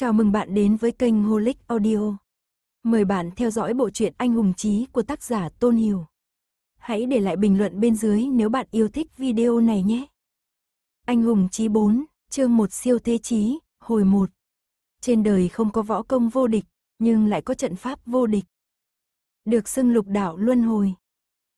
Chào mừng bạn đến với kênh Holic Audio. Mời bạn theo dõi bộ truyện Anh hùng chí của tác giả Tôn Hiểu. Hãy để lại bình luận bên dưới nếu bạn yêu thích video này nhé. Anh hùng chí 4, chương 1 siêu thế chí, hồi 1. Trên đời không có võ công vô địch, nhưng lại có trận pháp vô địch. Được xưng lục đạo luân hồi.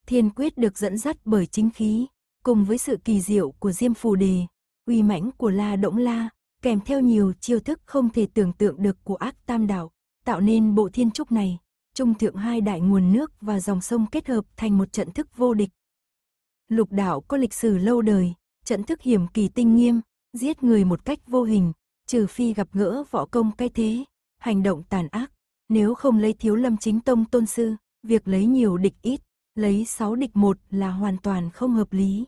Thiên quyết được dẫn dắt bởi chính khí, cùng với sự kỳ diệu của Diêm Phù Đề, uy mãnh của La động La, kèm theo nhiều chiêu thức không thể tưởng tượng được của ác tam đảo, tạo nên bộ thiên trúc này. Trung thượng hai đại nguồn nước và dòng sông kết hợp thành một trận thức vô địch. Lục đảo có lịch sử lâu đời, trận thức hiểm kỳ tinh nghiêm, giết người một cách vô hình, trừ phi gặp gỡ võ công cái thế, hành động tàn ác. Nếu không lấy thiếu lâm chính tông tôn sư, việc lấy nhiều địch ít, lấy sáu địch một là hoàn toàn không hợp lý.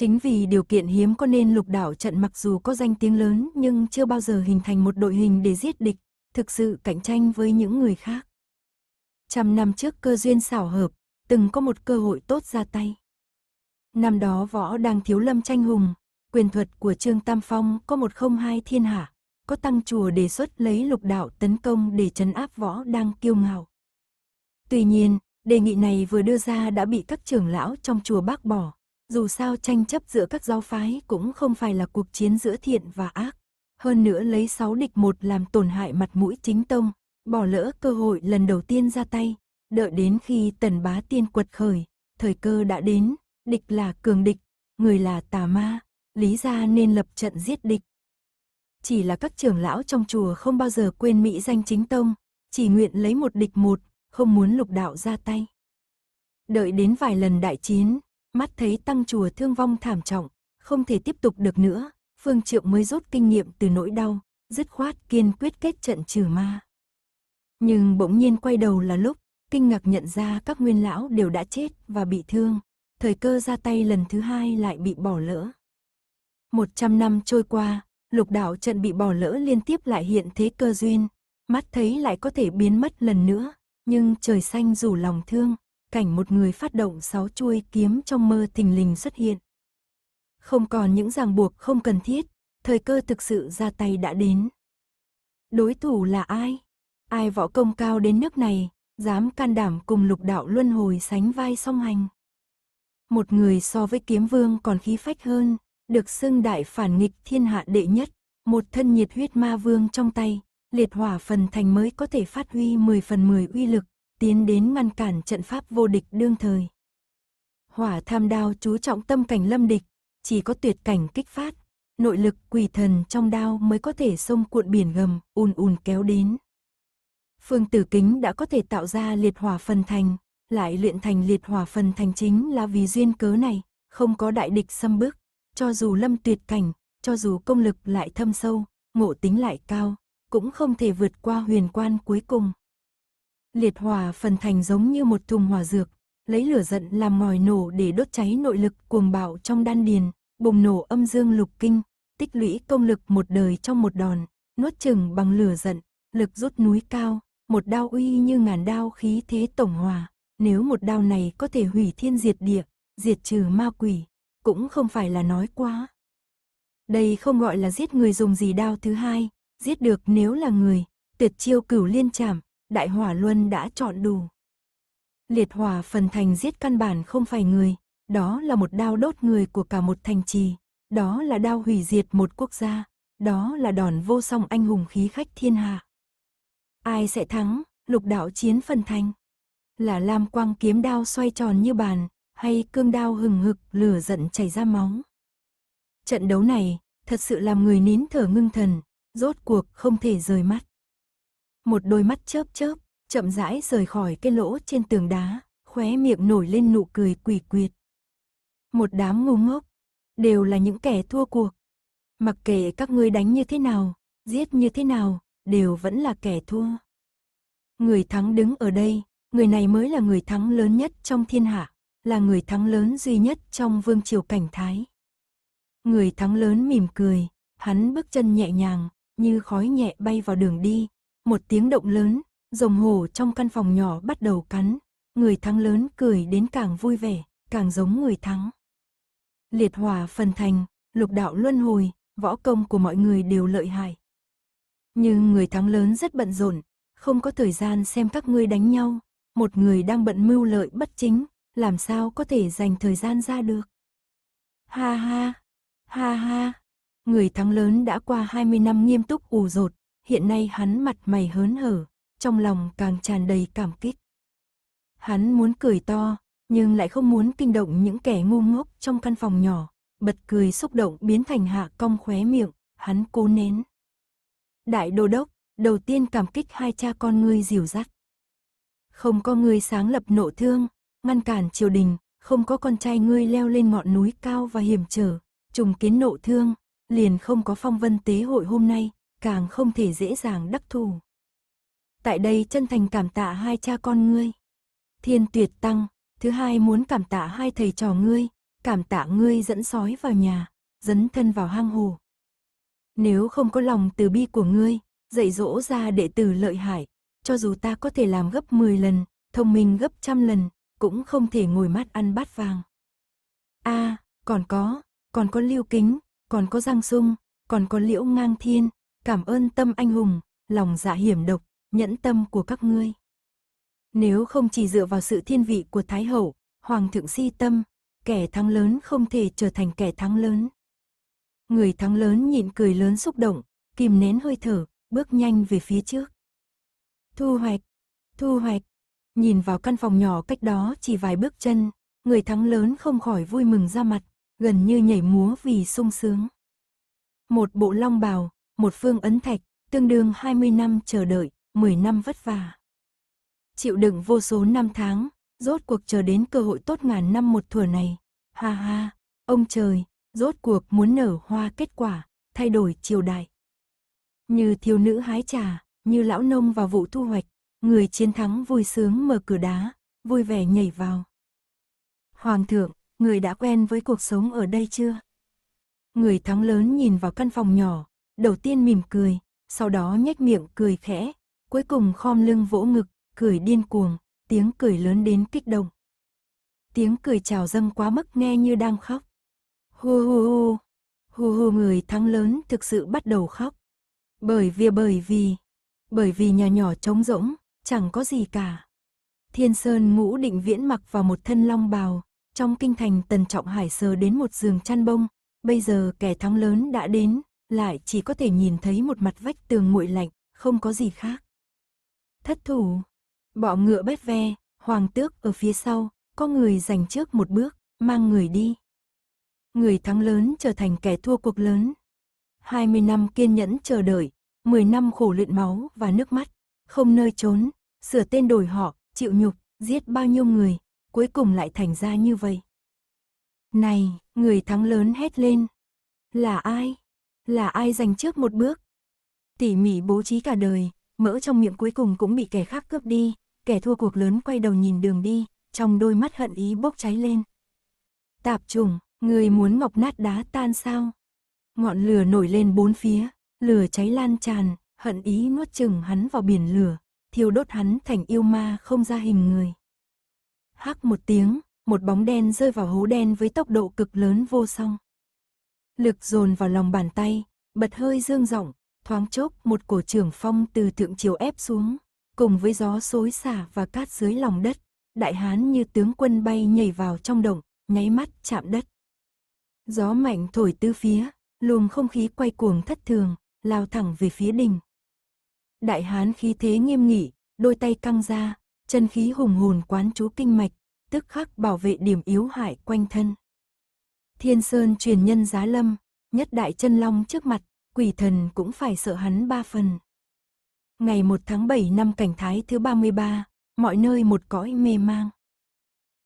Chính vì điều kiện hiếm có nên lục đảo trận mặc dù có danh tiếng lớn nhưng chưa bao giờ hình thành một đội hình để giết địch, thực sự cạnh tranh với những người khác. Trăm năm trước cơ duyên xảo hợp, từng có một cơ hội tốt ra tay. Năm đó võ đang thiếu lâm tranh hùng, quyền thuật của Trương Tam Phong có một không hai thiên hạ, có tăng chùa đề xuất lấy lục đạo tấn công để chấn áp võ đang kiêu ngạo. Tuy nhiên, đề nghị này vừa đưa ra đã bị các trưởng lão trong chùa bác bỏ, dù sao tranh chấp giữa các giáo phái cũng không phải là cuộc chiến giữa thiện và ác. Hơn nữa lấy sáu địch một làm tổn hại mặt mũi chính tông, bỏ lỡ cơ hội lần đầu tiên ra tay, đợi đến khi tần bá tiên quật khởi, thời cơ đã đến, địch là cường địch, người là tà ma, lý ra nên lập trận giết địch. Chỉ là các trưởng lão trong chùa không bao giờ quên mỹ danh chính tông, chỉ nguyện lấy một địch một, không muốn lục đạo ra tay. Đợi đến vài lần đại chiến, mắt thấy tăng chùa thương vong thảm trọng, không thể tiếp tục được nữa, Phương Triệu mới rút kinh nghiệm từ nỗi đau, dứt khoát kiên quyết kết trận trừ ma. Nhưng bỗng nhiên quay đầu là lúc, kinh ngạc nhận ra các nguyên lão đều đã chết và bị thương, thời cơ ra tay lần thứ hai lại bị bỏ lỡ. Một trăm năm trôi qua, lục đảo trận bị bỏ lỡ liên tiếp lại hiện thế cơ duyên, mắt thấy lại có thể biến mất lần nữa, nhưng trời xanh rủ lòng thương, cảnh một người phát động sáu chuôi kiếm trong mơ tình lình xuất hiện. Không còn những ràng buộc không cần thiết, thời cơ thực sự ra tay đã đến. Đối thủ là ai? Ai võ công cao đến nước này, dám can đảm cùng lục đạo luân hồi sánh vai song hành. Một người so với kiếm vương còn khí phách hơn, được xưng đại phản nghịch thiên hạ đệ nhất, một thân nhiệt huyết ma vương trong tay, liệt hỏa phần thành mới có thể phát huy 10 phần 10 uy lực, tiến đến ngăn cản trận pháp vô địch đương thời. Hỏa tham đao chú trọng tâm cảnh lâm địch, chỉ có tuyệt cảnh kích phát, nội lực quỷ thần trong đao mới có thể xông cuộn biển gầm, ùn ùn kéo đến. Phương tử kính đã có thể tạo ra liệt hỏa phần thành, lại luyện thành liệt hỏa phần thành chính là vì duyên cớ này, không có đại địch xâm bức, cho dù lâm tuyệt cảnh, cho dù công lực lại thâm sâu, ngộ tính lại cao, cũng không thể vượt qua huyền quan cuối cùng liệt hỏa phần thành giống như một thùng hỏa dược, lấy lửa giận làm ngòi nổ để đốt cháy nội lực cuồng bạo trong đan điền, bùng nổ âm dương lục kinh, tích lũy công lực một đời trong một đòn, nuốt chừng bằng lửa giận, lực rút núi cao, một đao uy như ngàn đao khí thế tổng hòa, nếu một đao này có thể hủy thiên diệt địa, diệt trừ ma quỷ, cũng không phải là nói quá. Đây không gọi là giết người dùng gì đao thứ hai, giết được nếu là người, tuyệt chiêu cửu liên chạm Đại Hỏa Luân đã chọn đủ. Liệt hỏa phần thành giết căn bản không phải người, đó là một đao đốt người của cả một thành trì, đó là đao hủy diệt một quốc gia, đó là đòn vô song anh hùng khí khách thiên hạ. Ai sẽ thắng, lục đạo chiến phần thành? Là Lam Quang kiếm đao xoay tròn như bàn, hay cương đao hừng hực lửa giận chảy ra máu? Trận đấu này, thật sự làm người nín thở ngưng thần, rốt cuộc không thể rời mắt một đôi mắt chớp chớp, chậm rãi rời khỏi cái lỗ trên tường đá, khóe miệng nổi lên nụ cười quỷ quyệt. Một đám ngu ngốc, đều là những kẻ thua cuộc. Mặc kệ các ngươi đánh như thế nào, giết như thế nào, đều vẫn là kẻ thua. Người thắng đứng ở đây, người này mới là người thắng lớn nhất trong thiên hạ, là người thắng lớn duy nhất trong vương triều cảnh thái. Người thắng lớn mỉm cười, hắn bước chân nhẹ nhàng, như khói nhẹ bay vào đường đi, một tiếng động lớn, rồng hổ trong căn phòng nhỏ bắt đầu cắn. Người thắng lớn cười đến càng vui vẻ, càng giống người thắng. Liệt hỏa phần thành, lục đạo luân hồi, võ công của mọi người đều lợi hại. Nhưng người thắng lớn rất bận rộn, không có thời gian xem các ngươi đánh nhau. Một người đang bận mưu lợi bất chính, làm sao có thể dành thời gian ra được. Ha ha, ha ha, người thắng lớn đã qua 20 năm nghiêm túc ủ rột, hiện nay hắn mặt mày hớn hở, trong lòng càng tràn đầy cảm kích. Hắn muốn cười to, nhưng lại không muốn kinh động những kẻ ngu ngốc trong căn phòng nhỏ, bật cười xúc động biến thành hạ cong khóe miệng, hắn cố nén. Đại đô đốc, đầu tiên cảm kích hai cha con ngươi dìu dắt. Không có ngươi sáng lập nộ thương, ngăn cản triều đình, không có con trai ngươi leo lên ngọn núi cao và hiểm trở, trùng kiến nộ thương, liền không có phong vân tế hội hôm nay, càng không thể dễ dàng đắc thủ. Tại đây chân thành cảm tạ hai cha con ngươi. Thiên tuyệt tăng, thứ hai muốn cảm tạ hai thầy trò ngươi, cảm tạ ngươi dẫn sói vào nhà, dẫn thân vào hang hồ. Nếu không có lòng từ bi của ngươi, dạy dỗ ra đệ tử lợi hại, cho dù ta có thể làm gấp 10 lần, thông minh gấp trăm lần, cũng không thể ngồi mát ăn bát vàng. a à, còn có, còn có lưu kính, còn có giang sung, còn có liễu ngang thiên, Cảm ơn tâm anh hùng, lòng dạ hiểm độc, nhẫn tâm của các ngươi. Nếu không chỉ dựa vào sự thiên vị của Thái Hậu, Hoàng thượng si tâm, kẻ thắng lớn không thể trở thành kẻ thắng lớn. Người thắng lớn nhịn cười lớn xúc động, kìm nén hơi thở, bước nhanh về phía trước. Thu hoạch, thu hoạch, nhìn vào căn phòng nhỏ cách đó chỉ vài bước chân, người thắng lớn không khỏi vui mừng ra mặt, gần như nhảy múa vì sung sướng. Một bộ long bào, một phương ấn thạch, tương đương 20 năm chờ đợi, 10 năm vất vả. Chịu đựng vô số năm tháng, rốt cuộc chờ đến cơ hội tốt ngàn năm một thuở này. Ha ha, ông trời, rốt cuộc muốn nở hoa kết quả, thay đổi triều đại. Như thiếu nữ hái trà, như lão nông vào vụ thu hoạch, người chiến thắng vui sướng mở cửa đá, vui vẻ nhảy vào. Hoàng thượng, người đã quen với cuộc sống ở đây chưa? Người thắng lớn nhìn vào căn phòng nhỏ, đầu tiên mỉm cười, sau đó nhếch miệng cười khẽ, cuối cùng khom lưng vỗ ngực, cười điên cuồng, tiếng cười lớn đến kích động. Tiếng cười trào dâng quá mức nghe như đang khóc. Hu hu hu, hu hu người thắng lớn thực sự bắt đầu khóc. Bởi vì bởi vì, bởi vì nhà nhỏ trống rỗng, chẳng có gì cả. Thiên Sơn ngũ định viễn mặc vào một thân long bào, trong kinh thành tần trọng hải sờ đến một giường chăn bông, bây giờ kẻ thắng lớn đã đến, lại chỉ có thể nhìn thấy một mặt vách tường nguội lạnh, không có gì khác. Thất thủ, bọ ngựa bét ve, hoàng tước ở phía sau, có người giành trước một bước, mang người đi. Người thắng lớn trở thành kẻ thua cuộc lớn. 20 năm kiên nhẫn chờ đợi, 10 năm khổ luyện máu và nước mắt, không nơi trốn, sửa tên đổi họ, chịu nhục, giết bao nhiêu người, cuối cùng lại thành ra như vậy. Này, người thắng lớn hét lên. Là ai? là ai giành trước một bước. Tỉ mỉ bố trí cả đời, mỡ trong miệng cuối cùng cũng bị kẻ khác cướp đi, kẻ thua cuộc lớn quay đầu nhìn đường đi, trong đôi mắt hận ý bốc cháy lên. Tạp trùng, người muốn ngọc nát đá tan sao? Ngọn lửa nổi lên bốn phía, lửa cháy lan tràn, hận ý nuốt chừng hắn vào biển lửa, thiêu đốt hắn thành yêu ma không ra hình người. Hắc một tiếng, một bóng đen rơi vào hố đen với tốc độ cực lớn vô song lực dồn vào lòng bàn tay, bật hơi dương rộng, thoáng chốc một cổ trưởng phong từ thượng chiều ép xuống, cùng với gió xối xả và cát dưới lòng đất, đại hán như tướng quân bay nhảy vào trong động, nháy mắt chạm đất. Gió mạnh thổi tứ phía, luồng không khí quay cuồng thất thường, lao thẳng về phía đình. Đại hán khí thế nghiêm nghị, đôi tay căng ra, chân khí hùng hồn quán chú kinh mạch, tức khắc bảo vệ điểm yếu hại quanh thân. Thiên Sơn truyền nhân giá lâm, nhất đại chân long trước mặt, quỷ thần cũng phải sợ hắn ba phần. Ngày 1 tháng 7 năm cảnh thái thứ 33, mọi nơi một cõi mê mang.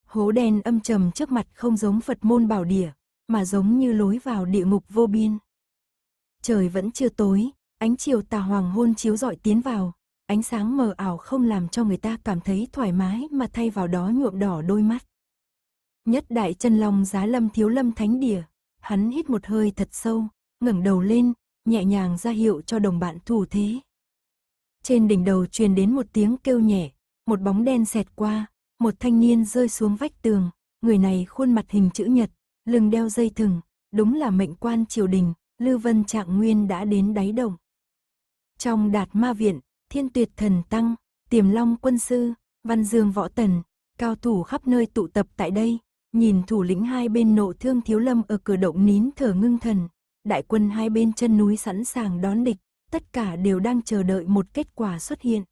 Hố đen âm trầm trước mặt không giống Phật môn bảo địa, mà giống như lối vào địa ngục vô biên. Trời vẫn chưa tối, ánh chiều tà hoàng hôn chiếu rọi tiến vào, ánh sáng mờ ảo không làm cho người ta cảm thấy thoải mái mà thay vào đó nhuộm đỏ đôi mắt. Nhất đại chân long giá lâm thiếu lâm thánh địa. Hắn hít một hơi thật sâu, ngẩng đầu lên, nhẹ nhàng ra hiệu cho đồng bạn thủ thế. Trên đỉnh đầu truyền đến một tiếng kêu nhẹ, một bóng đen xẹt qua, một thanh niên rơi xuống vách tường, người này khuôn mặt hình chữ nhật, lưng đeo dây thừng, đúng là mệnh quan triều đình, Lưu Vân Trạng Nguyên đã đến đáy đồng. Trong đạt ma viện, thiên tuyệt thần tăng, tiềm long quân sư, văn dương võ tần, cao thủ khắp nơi tụ tập tại đây, nhìn thủ lĩnh hai bên nộ thương thiếu lâm ở cửa động nín thở ngưng thần. Đại quân hai bên chân núi sẵn sàng đón địch, tất cả đều đang chờ đợi một kết quả xuất hiện.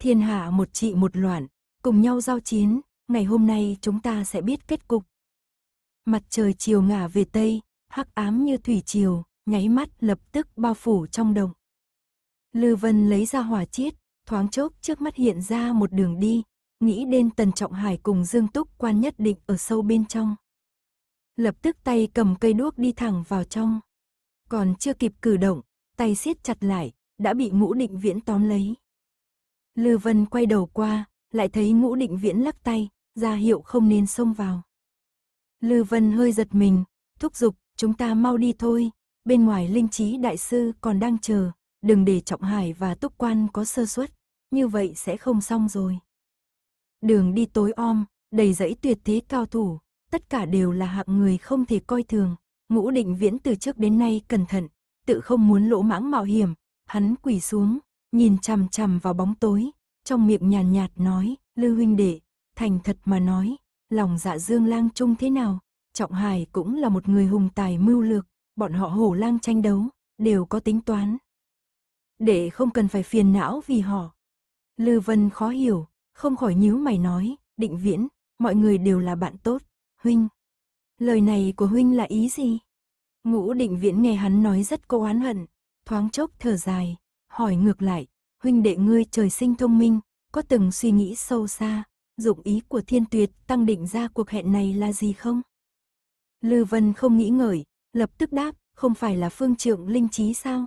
Thiên hạ một trị một loạn, cùng nhau giao chiến, ngày hôm nay chúng ta sẽ biết kết cục. Mặt trời chiều ngả về Tây, hắc ám như thủy chiều, nháy mắt lập tức bao phủ trong đồng. Lư Vân lấy ra hỏa chiết, thoáng chốc trước mắt hiện ra một đường đi, nghĩ đến Tần Trọng Hải cùng Dương Túc quan nhất định ở sâu bên trong. Lập tức tay cầm cây đuốc đi thẳng vào trong. Còn chưa kịp cử động, tay siết chặt lại, đã bị ngũ định viễn tóm lấy. Lư Vân quay đầu qua, lại thấy ngũ định viễn lắc tay, ra hiệu không nên xông vào. Lư Vân hơi giật mình, thúc giục, chúng ta mau đi thôi, bên ngoài linh trí đại sư còn đang chờ, đừng để Trọng Hải và Túc Quan có sơ suất, như vậy sẽ không xong rồi. Đường đi tối om, đầy dãy tuyệt thế cao thủ, tất cả đều là hạng người không thể coi thường. Ngũ định viễn từ trước đến nay cẩn thận, tự không muốn lỗ mãng mạo hiểm, hắn quỳ xuống, nhìn chằm chằm vào bóng tối, trong miệng nhàn nhạt nói, Lư huynh đệ, thành thật mà nói, lòng dạ dương lang trung thế nào, Trọng Hải cũng là một người hùng tài mưu lược, bọn họ hổ lang tranh đấu, đều có tính toán. Để không cần phải phiền não vì họ. Lư Vân khó hiểu, không khỏi nhíu mày nói, định viễn, mọi người đều là bạn tốt, huynh. Lời này của huynh là ý gì? Ngũ định viễn nghe hắn nói rất cô oán hận, thoáng chốc thở dài, hỏi ngược lại, huynh đệ ngươi trời sinh thông minh, có từng suy nghĩ sâu xa, dụng ý của thiên tuyệt tăng định ra cuộc hẹn này là gì không? Lư Vân không nghĩ ngợi, lập tức đáp, không phải là phương trượng linh trí sao?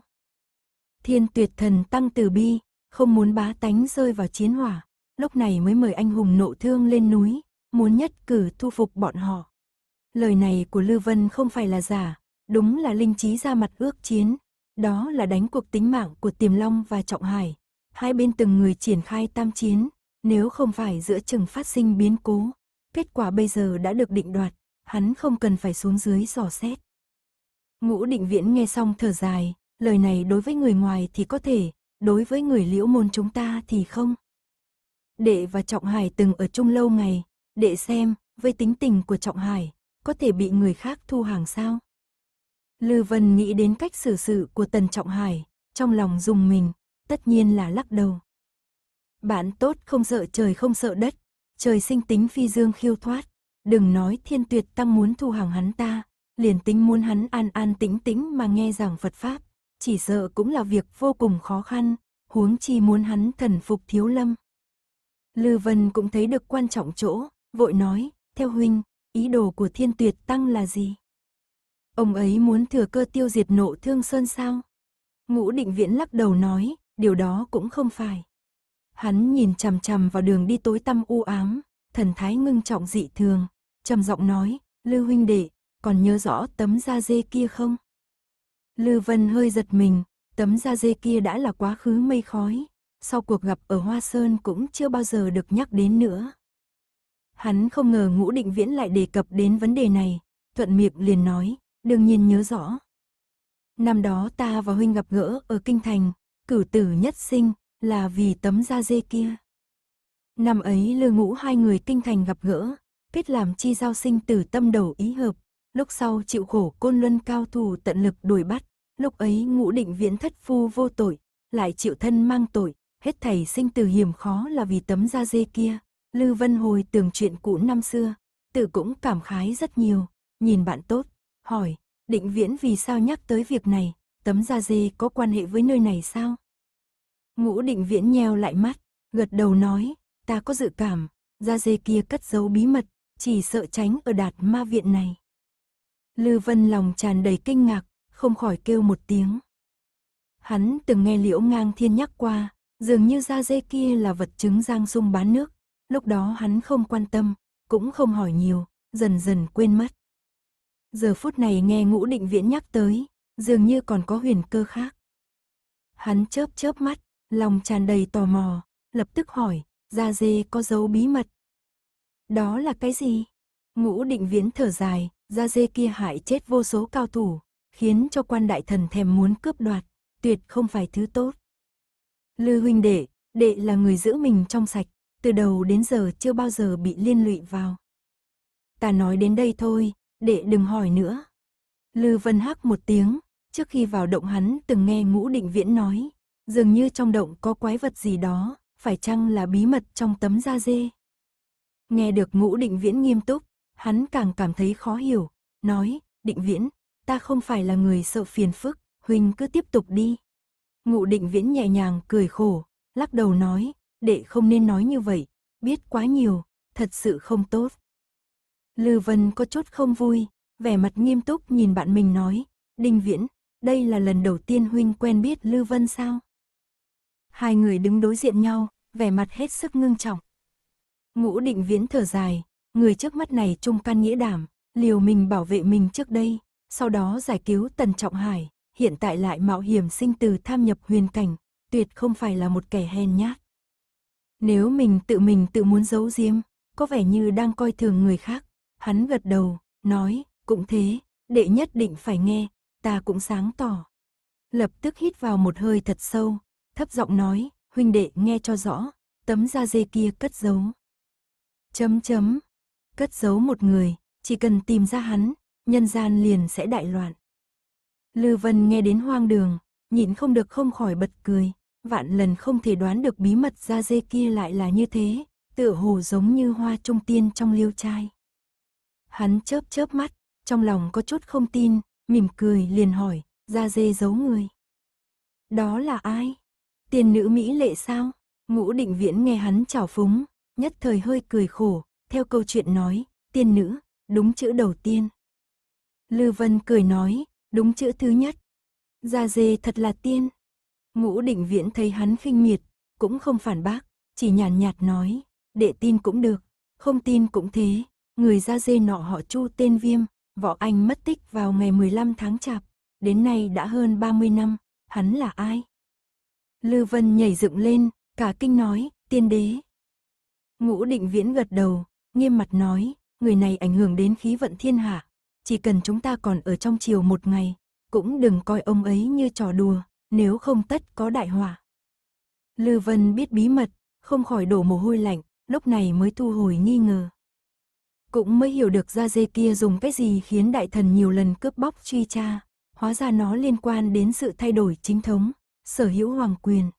Thiên tuyệt thần tăng từ bi, không muốn bá tánh rơi vào chiến hỏa, lúc này mới mời anh hùng nộ thương lên núi, muốn nhất cử thu phục bọn họ. Lời này của lưu Vân không phải là giả, đúng là linh trí ra mặt ước chiến, đó là đánh cuộc tính mạng của Tiềm Long và Trọng Hải. Hai bên từng người triển khai tam chiến, nếu không phải giữa chừng phát sinh biến cố, kết quả bây giờ đã được định đoạt, hắn không cần phải xuống dưới dò xét. Ngũ định viễn nghe xong thở dài, lời này đối với người ngoài thì có thể, đối với người liễu môn chúng ta thì không đệ và Trọng Hải từng ở chung lâu ngày, đệ xem, với tính tình của Trọng Hải, có thể bị người khác thu hàng sao? Lư Vân nghĩ đến cách xử sự của Tần Trọng Hải, trong lòng dùng mình, tất nhiên là lắc đầu. Bạn tốt không sợ trời không sợ đất, trời sinh tính phi dương khiêu thoát, đừng nói thiên tuyệt tăng muốn thu hàng hắn ta, liền tính muốn hắn an an tĩnh tĩnh mà nghe giảng Phật Pháp, chỉ sợ cũng là việc vô cùng khó khăn, huống chi muốn hắn thần phục thiếu lâm. Lư Vân cũng thấy được quan trọng chỗ, vội nói, theo huynh, ý đồ của thiên tuyệt tăng là gì? Ông ấy muốn thừa cơ tiêu diệt nộ thương sơn sao? Ngũ định viễn lắc đầu nói, điều đó cũng không phải. Hắn nhìn chằm chằm vào đường đi tối tăm u ám, thần thái ngưng trọng dị thường, trầm giọng nói, Lư huynh đệ, còn nhớ rõ tấm da dê kia không? Lư Vân hơi giật mình, tấm da dê kia đã là quá khứ mây khói, sau cuộc gặp ở Hoa Sơn cũng chưa bao giờ được nhắc đến nữa. Hắn không ngờ ngũ định viễn lại đề cập đến vấn đề này, thuận miệng liền nói, đương nhiên nhớ rõ. Năm đó ta và huynh gặp gỡ ở Kinh Thành, cử tử nhất sinh, là vì tấm da dê kia. Năm ấy lừa ngũ hai người Kinh Thành gặp gỡ, biết làm chi giao sinh tử tâm đầu ý hợp, lúc sau chịu khổ côn luân cao thủ tận lực đuổi bắt, lúc ấy ngũ định viễn thất phu vô tội, lại chịu thân mang tội, hết thảy sinh từ hiểm khó là vì tấm da dê kia. Lư Vân hồi tưởng chuyện cũ năm xưa, tự cũng cảm khái rất nhiều, nhìn bạn tốt, hỏi, định viễn vì sao nhắc tới việc này, tấm da dê có quan hệ với nơi này sao? Ngũ định viễn nheo lại mắt, gật đầu nói, ta có dự cảm, da dê kia cất giấu bí mật, chỉ sợ tránh ở đạt ma viện này. Lư Vân lòng tràn đầy kinh ngạc, không khỏi kêu một tiếng. Hắn từng nghe liễu ngang thiên nhắc qua, Dường như da dê kia là vật chứng Giang Sung bán nước, lúc đó hắn không quan tâm, cũng không hỏi nhiều, dần dần quên mất. Giờ phút này nghe ngũ định viễn nhắc tới, dường như còn có huyền cơ khác. Hắn chớp chớp mắt, lòng tràn đầy tò mò, lập tức hỏi, da dê có dấu bí mật. Đó là cái gì? Ngũ định viễn thở dài, da dê kia hại chết vô số cao thủ, khiến cho quan đại thần thèm muốn cướp đoạt, tuyệt không phải thứ tốt. Lư huynh đệ, đệ là người giữ mình trong sạch, từ đầu đến giờ chưa bao giờ bị liên lụy vào. Ta nói đến đây thôi, đệ đừng hỏi nữa. Lư Vân hắc một tiếng, trước khi vào động hắn từng nghe ngũ định viễn nói, dường như trong động có quái vật gì đó, phải chăng là bí mật trong tấm da dê. Nghe được ngũ định viễn nghiêm túc, hắn càng cảm thấy khó hiểu, nói, định viễn, ta không phải là người sợ phiền phức, huynh cứ tiếp tục đi. Ngụ định viễn nhẹ nhàng cười khổ, lắc đầu nói, đệ không nên nói như vậy, biết quá nhiều, thật sự không tốt. Lư Vân có chút không vui, vẻ mặt nghiêm túc nhìn bạn mình nói, Đinh Viễn, đây là lần đầu tiên huynh quen biết Lư Vân sao? Hai người đứng đối diện nhau, vẻ mặt hết sức ngưng trọng. Ngũ Định Viễn thở dài, người trước mắt này trung can nghĩa đảm, liều mình bảo vệ mình trước đây, sau đó giải cứu Tần Trọng Hải, hiện tại lại mạo hiểm sinh từ tham nhập huyền cảnh, tuyệt không phải là một kẻ hèn nhát. Nếu mình tự mình tự muốn giấu giếm, có vẻ như đang coi thường người khác, hắn gật đầu, nói, cũng thế, đệ nhất định phải nghe, ta cũng sáng tỏ. Lập tức hít vào một hơi thật sâu, thấp giọng nói, huynh đệ nghe cho rõ, tấm da dê kia cất giấu. Chấm chấm, cất giấu một người, chỉ cần tìm ra hắn, nhân gian liền sẽ đại loạn. Lư Vân nghe đến hoang đường, nhịn không được không khỏi bật cười, vạn lần không thể đoán được bí mật da dê kia lại là như thế, tựa hồ giống như hoa trung tiên trong liêu trai. Hắn chớp chớp mắt, trong lòng có chút không tin, mỉm cười liền hỏi, da dê giấu người. Đó là ai? Tiền nữ Mỹ lệ sao? Ngũ định viễn nghe hắn chảo phúng, nhất thời hơi cười khổ, theo câu chuyện nói, tiên nữ, đúng chữ đầu tiên. Lư Vân cười nói, Đúng chữ thứ nhất. Gia dê thật là tiên. Ngũ định viễn thấy hắn khinh miệt, cũng không phản bác, chỉ nhàn nhạt, nói, đệ tin cũng được, không tin cũng thế. Người gia dê nọ họ chu tên viêm, võ anh mất tích vào ngày 15 tháng chạp, đến nay đã hơn 30 năm, hắn là ai? Lư Vân nhảy dựng lên, cả kinh nói, tiên đế. Ngũ định viễn gật đầu, nghiêm mặt nói, người này ảnh hưởng đến khí vận thiên hạ, chỉ cần chúng ta còn ở trong chiều một ngày, cũng đừng coi ông ấy như trò đùa, nếu không tất có đại họa. Lư Vân biết bí mật, không khỏi đổ mồ hôi lạnh, lúc này mới thu hồi nghi ngờ. Cũng mới hiểu được ra dê kia dùng cái gì khiến đại thần nhiều lần cướp bóc truy tra, hóa ra nó liên quan đến sự thay đổi chính thống, sở hữu hoàng quyền.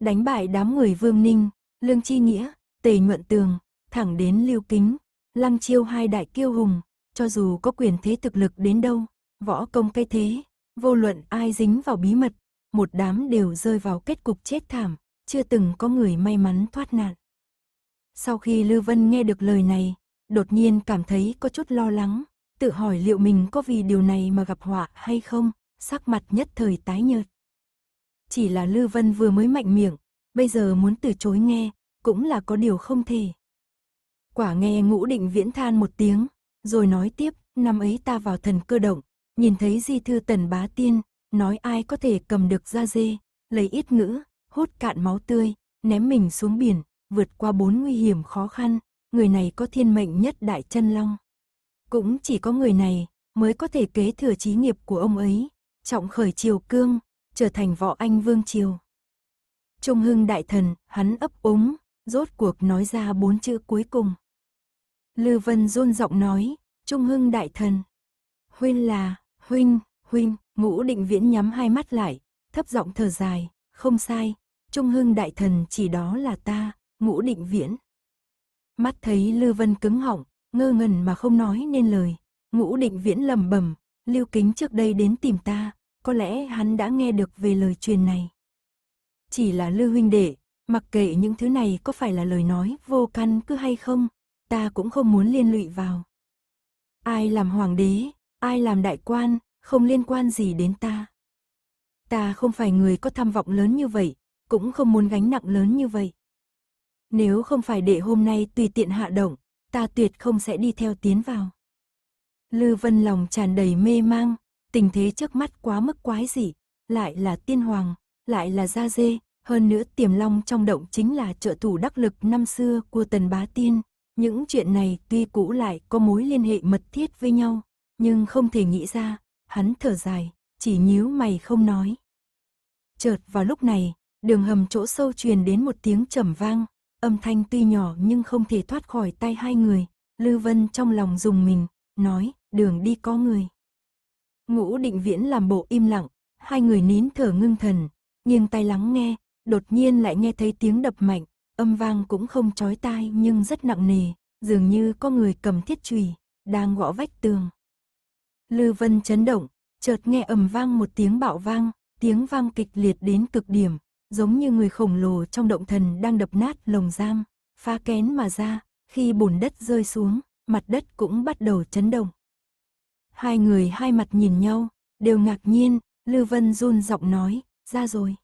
Đánh bại đám người Vương Ninh, Lương Chi Nghĩa, Tề Nhuận Tường, thẳng đến Lưu Kính, Lăng Chiêu hai đại kiêu hùng, cho dù có quyền thế thực lực đến đâu, võ công cái thế, vô luận ai dính vào bí mật, một đám đều rơi vào kết cục chết thảm, chưa từng có người may mắn thoát nạn. Sau khi Lưu Vân nghe được lời này, đột nhiên cảm thấy có chút lo lắng, tự hỏi liệu mình có vì điều này mà gặp họa hay không, sắc mặt nhất thời tái nhợt. Chỉ là Lưu Vân vừa mới mạnh miệng, bây giờ muốn từ chối nghe, cũng là có điều không thể. Quả nghe ngũ định viễn than một tiếng, rồi nói tiếp, năm ấy ta vào thần cơ động, nhìn thấy di thư tần bá tiên, nói ai có thể cầm được da dê, lấy ít ngữ, hốt cạn máu tươi, ném mình xuống biển, vượt qua bốn nguy hiểm khó khăn, người này có thiên mệnh nhất đại chân long. Cũng chỉ có người này mới có thể kế thừa trí nghiệp của ông ấy, trọng khởi triều cương, trở thành võ anh vương triều. Trung hưng đại thần, hắn ấp úng, rốt cuộc nói ra bốn chữ cuối cùng. Lưu Vân run giọng nói, Trung Hưng đại thần. Huynh là, huynh, huynh, ngũ định viễn nhắm hai mắt lại, thấp giọng thở dài, không sai, Trung Hưng đại thần chỉ đó là ta, ngũ định viễn. Mắt thấy Lưu Vân cứng họng, ngơ ngẩn mà không nói nên lời, ngũ định viễn lầm bầm, Lưu Kính trước đây đến tìm ta, có lẽ hắn đã nghe được về lời truyền này. Chỉ là Lưu huynh đệ, mặc kệ những thứ này có phải là lời nói vô căn cứ hay không, ta cũng không muốn liên lụy vào. Ai làm hoàng đế, ai làm đại quan, không liên quan gì đến ta. Ta không phải người có tham vọng lớn như vậy, cũng không muốn gánh nặng lớn như vậy. Nếu không phải để hôm nay tùy tiện hạ động, ta tuyệt không sẽ đi theo tiến vào. Lư Vân lòng tràn đầy mê mang, tình thế trước mắt quá mức quái dị, lại là tiên hoàng, lại là gia dê, hơn nữa tiềm long trong động chính là trợ thủ đắc lực năm xưa của tần bá tiên, những chuyện này tuy cũ lại có mối liên hệ mật thiết với nhau, nhưng không thể nghĩ ra, hắn thở dài, chỉ nhíu mày không nói. Chợt vào lúc này, đường hầm chỗ sâu truyền đến một tiếng trầm vang, âm thanh tuy nhỏ nhưng không thể thoát khỏi tay hai người, lưu Vân trong lòng dùng mình, nói, đường đi có người. Ngũ định viễn làm bộ im lặng, hai người nín thở ngưng thần, nghiêng tay lắng nghe, đột nhiên lại nghe thấy tiếng đập mạnh, âm vang cũng không chói tai nhưng rất nặng nề, dường như có người cầm thiết chùy đang gõ vách tường. Lư Vân chấn động, chợt nghe ầm vang một tiếng bạo vang, tiếng vang kịch liệt đến cực điểm, giống như người khổng lồ trong động thần đang đập nát lồng giam, phá kén mà ra, khi bùn đất rơi xuống, mặt đất cũng bắt đầu chấn động. Hai người hai mặt nhìn nhau, đều ngạc nhiên, Lư Vân run giọng nói, ra rồi.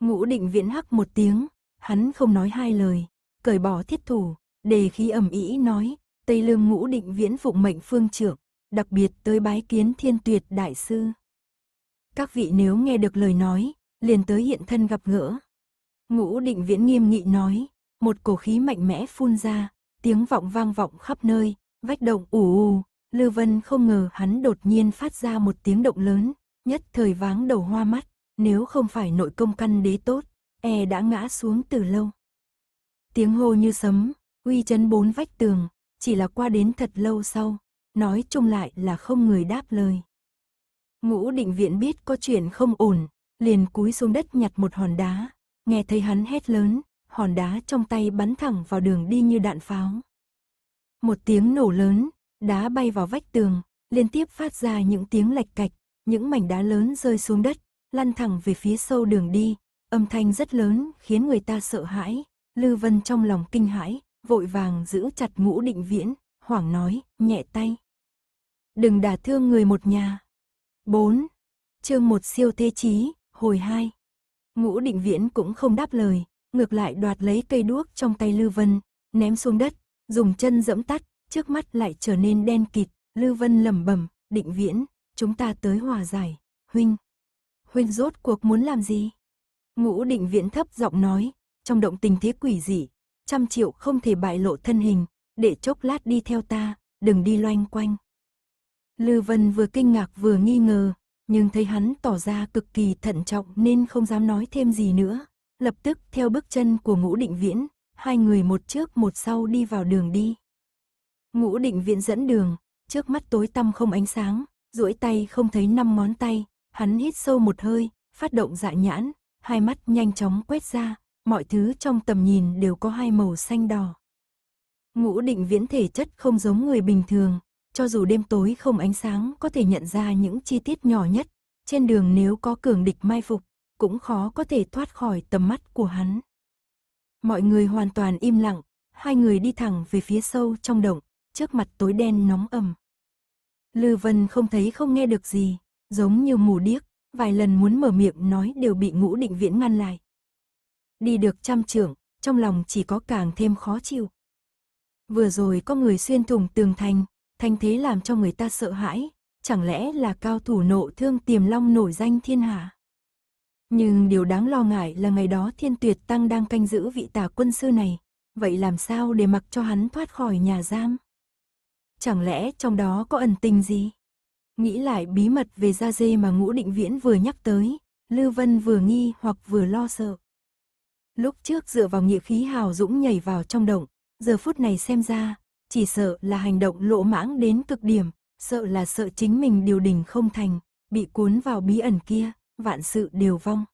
Ngũ định viễn hắc một tiếng, hắn không nói hai lời, cởi bỏ thiết thủ, đề khí ẩm ý nói, Tây Lương ngũ định viễn phụng mệnh phương trưởng, đặc biệt tới bái kiến thiên tuyệt đại sư. Các vị nếu nghe được lời nói, liền tới hiện thân gặp gỡ. Ngũ định viễn nghiêm nghị nói, một cổ khí mạnh mẽ phun ra, tiếng vọng vang vọng khắp nơi, vách động ủ ù, Lư Vân không ngờ hắn đột nhiên phát ra một tiếng động lớn, nhất thời váng đầu hoa mắt, nếu không phải nội công căn đế tốt, e đã ngã xuống từ lâu. Tiếng hô như sấm, uy chấn bốn vách tường, chỉ là qua đến thật lâu sau, nói chung lại là không người đáp lời. Ngũ định viện biết có chuyện không ổn, liền cúi xuống đất nhặt một hòn đá, nghe thấy hắn hét lớn, hòn đá trong tay bắn thẳng vào đường đi như đạn pháo. Một tiếng nổ lớn, đá bay vào vách tường, liên tiếp phát ra những tiếng lạch cạch, những mảnh đá lớn rơi xuống đất, lăn thẳng về phía sâu đường đi, Âm thanh rất lớn, khiến người ta sợ hãi. Lư Vân trong lòng kinh hãi, vội vàng giữ chặt ngũ định viễn, hoảng nói, nhẹ tay. Đừng đả thương người một nhà. 4. chương một siêu thế chí, hồi 2. Ngũ định viễn cũng không đáp lời, ngược lại đoạt lấy cây đuốc trong tay Lư Vân, ném xuống đất, dùng chân dẫm tắt, trước mắt lại trở nên đen kịt, Lư Vân lẩm bẩm, định viễn, chúng ta tới hòa giải, huynh. Huynh rốt cuộc muốn làm gì? Ngũ định viễn thấp giọng nói, trong động tình thế quỷ dị, trăm triệu không thể bại lộ thân hình, để chốc lát đi theo ta, đừng đi loanh quanh. Lư Vân vừa kinh ngạc vừa nghi ngờ, nhưng thấy hắn tỏ ra cực kỳ thận trọng nên không dám nói thêm gì nữa. Lập tức theo bước chân của ngũ định viễn, hai người một trước một sau đi vào đường đi. Ngũ định viễn dẫn đường, trước mắt tối tăm không ánh sáng, duỗi tay không thấy năm ngón tay, hắn hít sâu một hơi, phát động dạ nhãn, hai mắt nhanh chóng quét ra, mọi thứ trong tầm nhìn đều có hai màu xanh đỏ. Ngũ định viễn thể chất không giống người bình thường, cho dù đêm tối không ánh sáng có thể nhận ra những chi tiết nhỏ nhất, trên đường nếu có cường địch mai phục, cũng khó có thể thoát khỏi tầm mắt của hắn. Mọi người hoàn toàn im lặng, hai người đi thẳng về phía sâu trong động, trước mặt tối đen nóng ẩm. Lư Vân không thấy không nghe được gì, giống như mù điếc, vài lần muốn mở miệng nói đều bị ngũ định viễn ngăn lại. Đi được trăm trưởng, trong lòng chỉ có càng thêm khó chịu. Vừa rồi có người xuyên thủng tường thành, thành thế làm cho người ta sợ hãi, chẳng lẽ là cao thủ nộ thương tiềm long nổi danh thiên hạ. Nhưng điều đáng lo ngại là ngày đó thiên tuyệt tăng đang canh giữ vị tà quân sư này, vậy làm sao để mặc cho hắn thoát khỏi nhà giam? Chẳng lẽ trong đó có ẩn tình gì? Nghĩ lại bí mật về gia dê mà ngũ định viễn vừa nhắc tới, Lưu Vân vừa nghi hoặc vừa lo sợ. Lúc trước dựa vào nghĩa khí hào dũng nhảy vào trong động, giờ phút này xem ra, chỉ sợ là hành động lộ mãng đến cực điểm, sợ là sợ chính mình điều đình không thành, bị cuốn vào bí ẩn kia, vạn sự đều vong.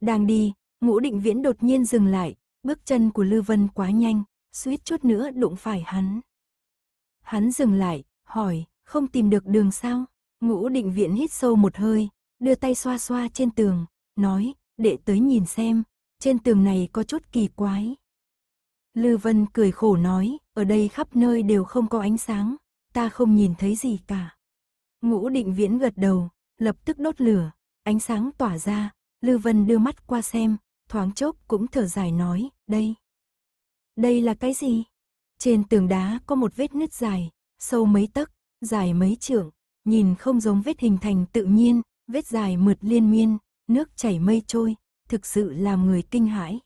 Đang đi, ngũ định viễn đột nhiên dừng lại, bước chân của lưu Vân quá nhanh, suýt chút nữa đụng phải hắn. Hắn dừng lại, hỏi, không tìm được đường sao? Ngũ định viện hít sâu một hơi, đưa tay xoa xoa trên tường, nói, để tới nhìn xem, trên tường này có chút kỳ quái. Lư Vân cười khổ nói, ở đây khắp nơi đều không có ánh sáng, ta không nhìn thấy gì cả. Ngũ định viễn gật đầu, lập tức đốt lửa, ánh sáng tỏa ra, Lư Vân đưa mắt qua xem, thoáng chốc cũng thở dài nói, đây. Đây là cái gì? Trên tường đá có một vết nứt dài, sâu mấy tấc, dài mấy trượng, nhìn không giống vết hình thành tự nhiên, vết dài mượt liên miên, nước chảy mây trôi, thực sự làm người kinh hãi.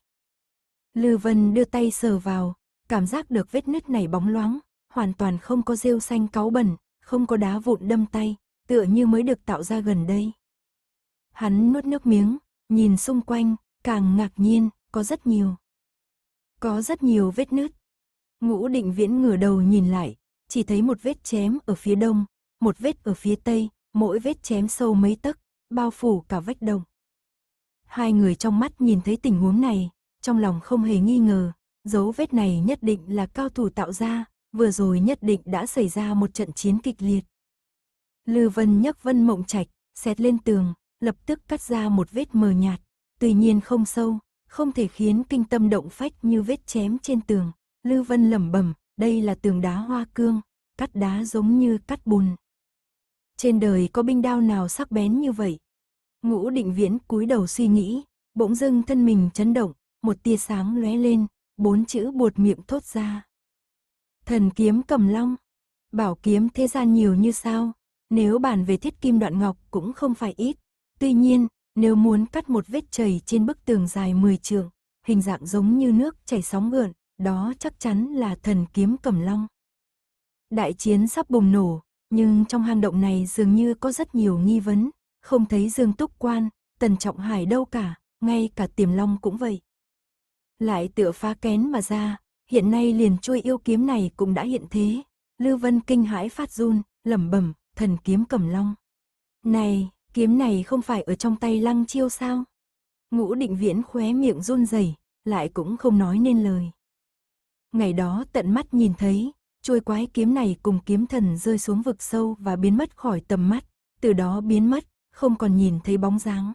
Lư Vân đưa tay sờ vào, cảm giác được vết nứt này bóng loáng, hoàn toàn không có rêu xanh cáu bẩn, không có đá vụn đâm tay, tựa như mới được tạo ra gần đây. Hắn nuốt nước miếng, nhìn xung quanh, càng ngạc nhiên, có rất nhiều. Có rất nhiều vết nứt. Ngũ định viễn ngửa đầu nhìn lại, chỉ thấy một vết chém ở phía đông, một vết ở phía tây, mỗi vết chém sâu mấy tấc, bao phủ cả vách đồng. Hai người trong mắt nhìn thấy tình huống này, trong lòng không hề nghi ngờ, dấu vết này nhất định là cao thủ tạo ra, vừa rồi nhất định đã xảy ra một trận chiến kịch liệt. Lư Vân nhấc Vân Mộng Trạch, xẹt lên tường, lập tức cắt ra một vết mờ nhạt, tuy nhiên không sâu, không thể khiến kinh tâm động phách như vết chém trên tường. Lư Vân lẩm bẩm, đây là tường đá hoa cương, cắt đá giống như cắt bùn. Trên đời có binh đao nào sắc bén như vậy? Ngũ định viễn cúi đầu suy nghĩ, bỗng dưng thân mình chấn động, một tia sáng lóe lên, bốn chữ buột miệng thốt ra. Thần kiếm cầm long, bảo kiếm thế gian nhiều như sao, nếu bàn về thiết kim đoạn ngọc cũng không phải ít. Tuy nhiên, nếu muốn cắt một vết chảy trên bức tường dài 10 trường, hình dạng giống như nước chảy sóng gợn, đó chắc chắn là thần kiếm cầm long. Đại chiến sắp bùng nổ, nhưng trong hang động này dường như có rất nhiều nghi vấn, không thấy Dương Túc Quan, Tần Trọng Hải đâu cả, ngay cả Tiềm Long cũng vậy. Lại tựa phá kén mà ra, hiện nay liền chui yêu kiếm này cũng đã hiện thế. Lưu Vân kinh hãi phát run, lẩm bẩm, thần kiếm cầm long. Này, kiếm này không phải ở trong tay lăng chiêu sao? Ngũ định viễn khóe miệng run rẩy lại cũng không nói nên lời. Ngày đó tận mắt nhìn thấy, chuôi quái kiếm này cùng kiếm thần rơi xuống vực sâu và biến mất khỏi tầm mắt, từ đó biến mất, không còn nhìn thấy bóng dáng.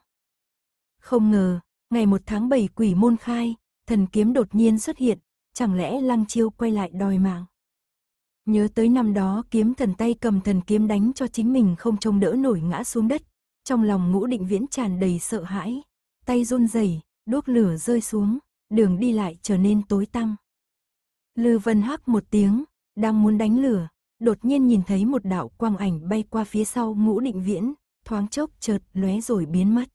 Không ngờ, ngày một tháng bảy quỷ môn khai, thần kiếm đột nhiên xuất hiện, chẳng lẽ Lăng Chiêu quay lại đòi mạng. Nhớ tới năm đó kiếm thần tay cầm thần kiếm đánh cho chính mình không trông đỡ nổi ngã xuống đất, trong lòng ngũ định viễn tràn đầy sợ hãi, tay run rẩy, đuốc lửa rơi xuống, đường đi lại trở nên tối tăm. Lư Vân hắc một tiếng, đang muốn đánh lửa, đột nhiên nhìn thấy một đạo quang ảnh bay qua phía sau ngũ định viễn, thoáng chốc chợt lóe rồi biến mất.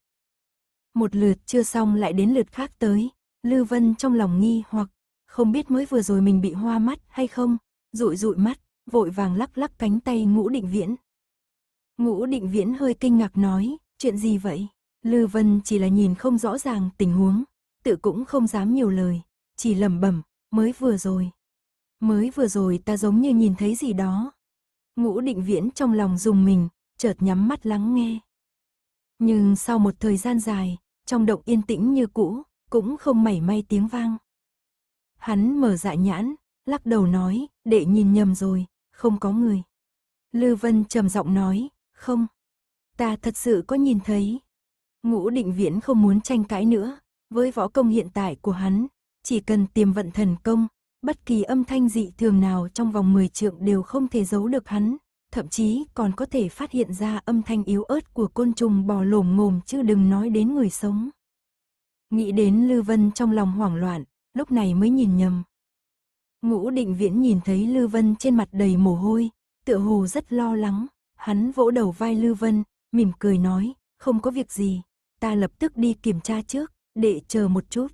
Một lượt chưa xong lại đến lượt khác tới, Lư Vân trong lòng nghi hoặc, không biết mới vừa rồi mình bị hoa mắt hay không, rụi rụi mắt, vội vàng lắc lắc cánh tay ngũ định viễn. Ngũ định viễn hơi kinh ngạc nói, chuyện gì vậy? Lư Vân chỉ là nhìn không rõ ràng tình huống, tự cũng không dám nhiều lời, chỉ lẩm bẩm, Mới vừa rồi. Mới vừa rồi ta giống như nhìn thấy gì đó. Ngũ định viễn trong lòng dùng mình, chợt nhắm mắt lắng nghe. Nhưng sau một thời gian dài, trong động yên tĩnh như cũ, cũng không mảy may tiếng vang. Hắn mở dạ nhãn, lắc đầu nói, đệ nhìn nhầm rồi, không có người. Lư Vân trầm giọng nói, không. Ta thật sự có nhìn thấy. Ngũ định viễn không muốn tranh cãi nữa, với võ công hiện tại của hắn, chỉ cần tiềm vận thần công, bất kỳ âm thanh dị thường nào trong vòng 10 trượng đều không thể giấu được hắn, thậm chí còn có thể phát hiện ra âm thanh yếu ớt của côn trùng bò lổm ngồm chứ đừng nói đến người sống. Nghĩ đến Lư Vân trong lòng hoảng loạn, lúc này mới nhìn nhầm. Ngũ định viễn nhìn thấy Lư Vân trên mặt đầy mồ hôi, tựa hồ rất lo lắng, hắn vỗ đầu vai Lư Vân, mỉm cười nói, không có việc gì, ta lập tức đi kiểm tra trước, để chờ một chút.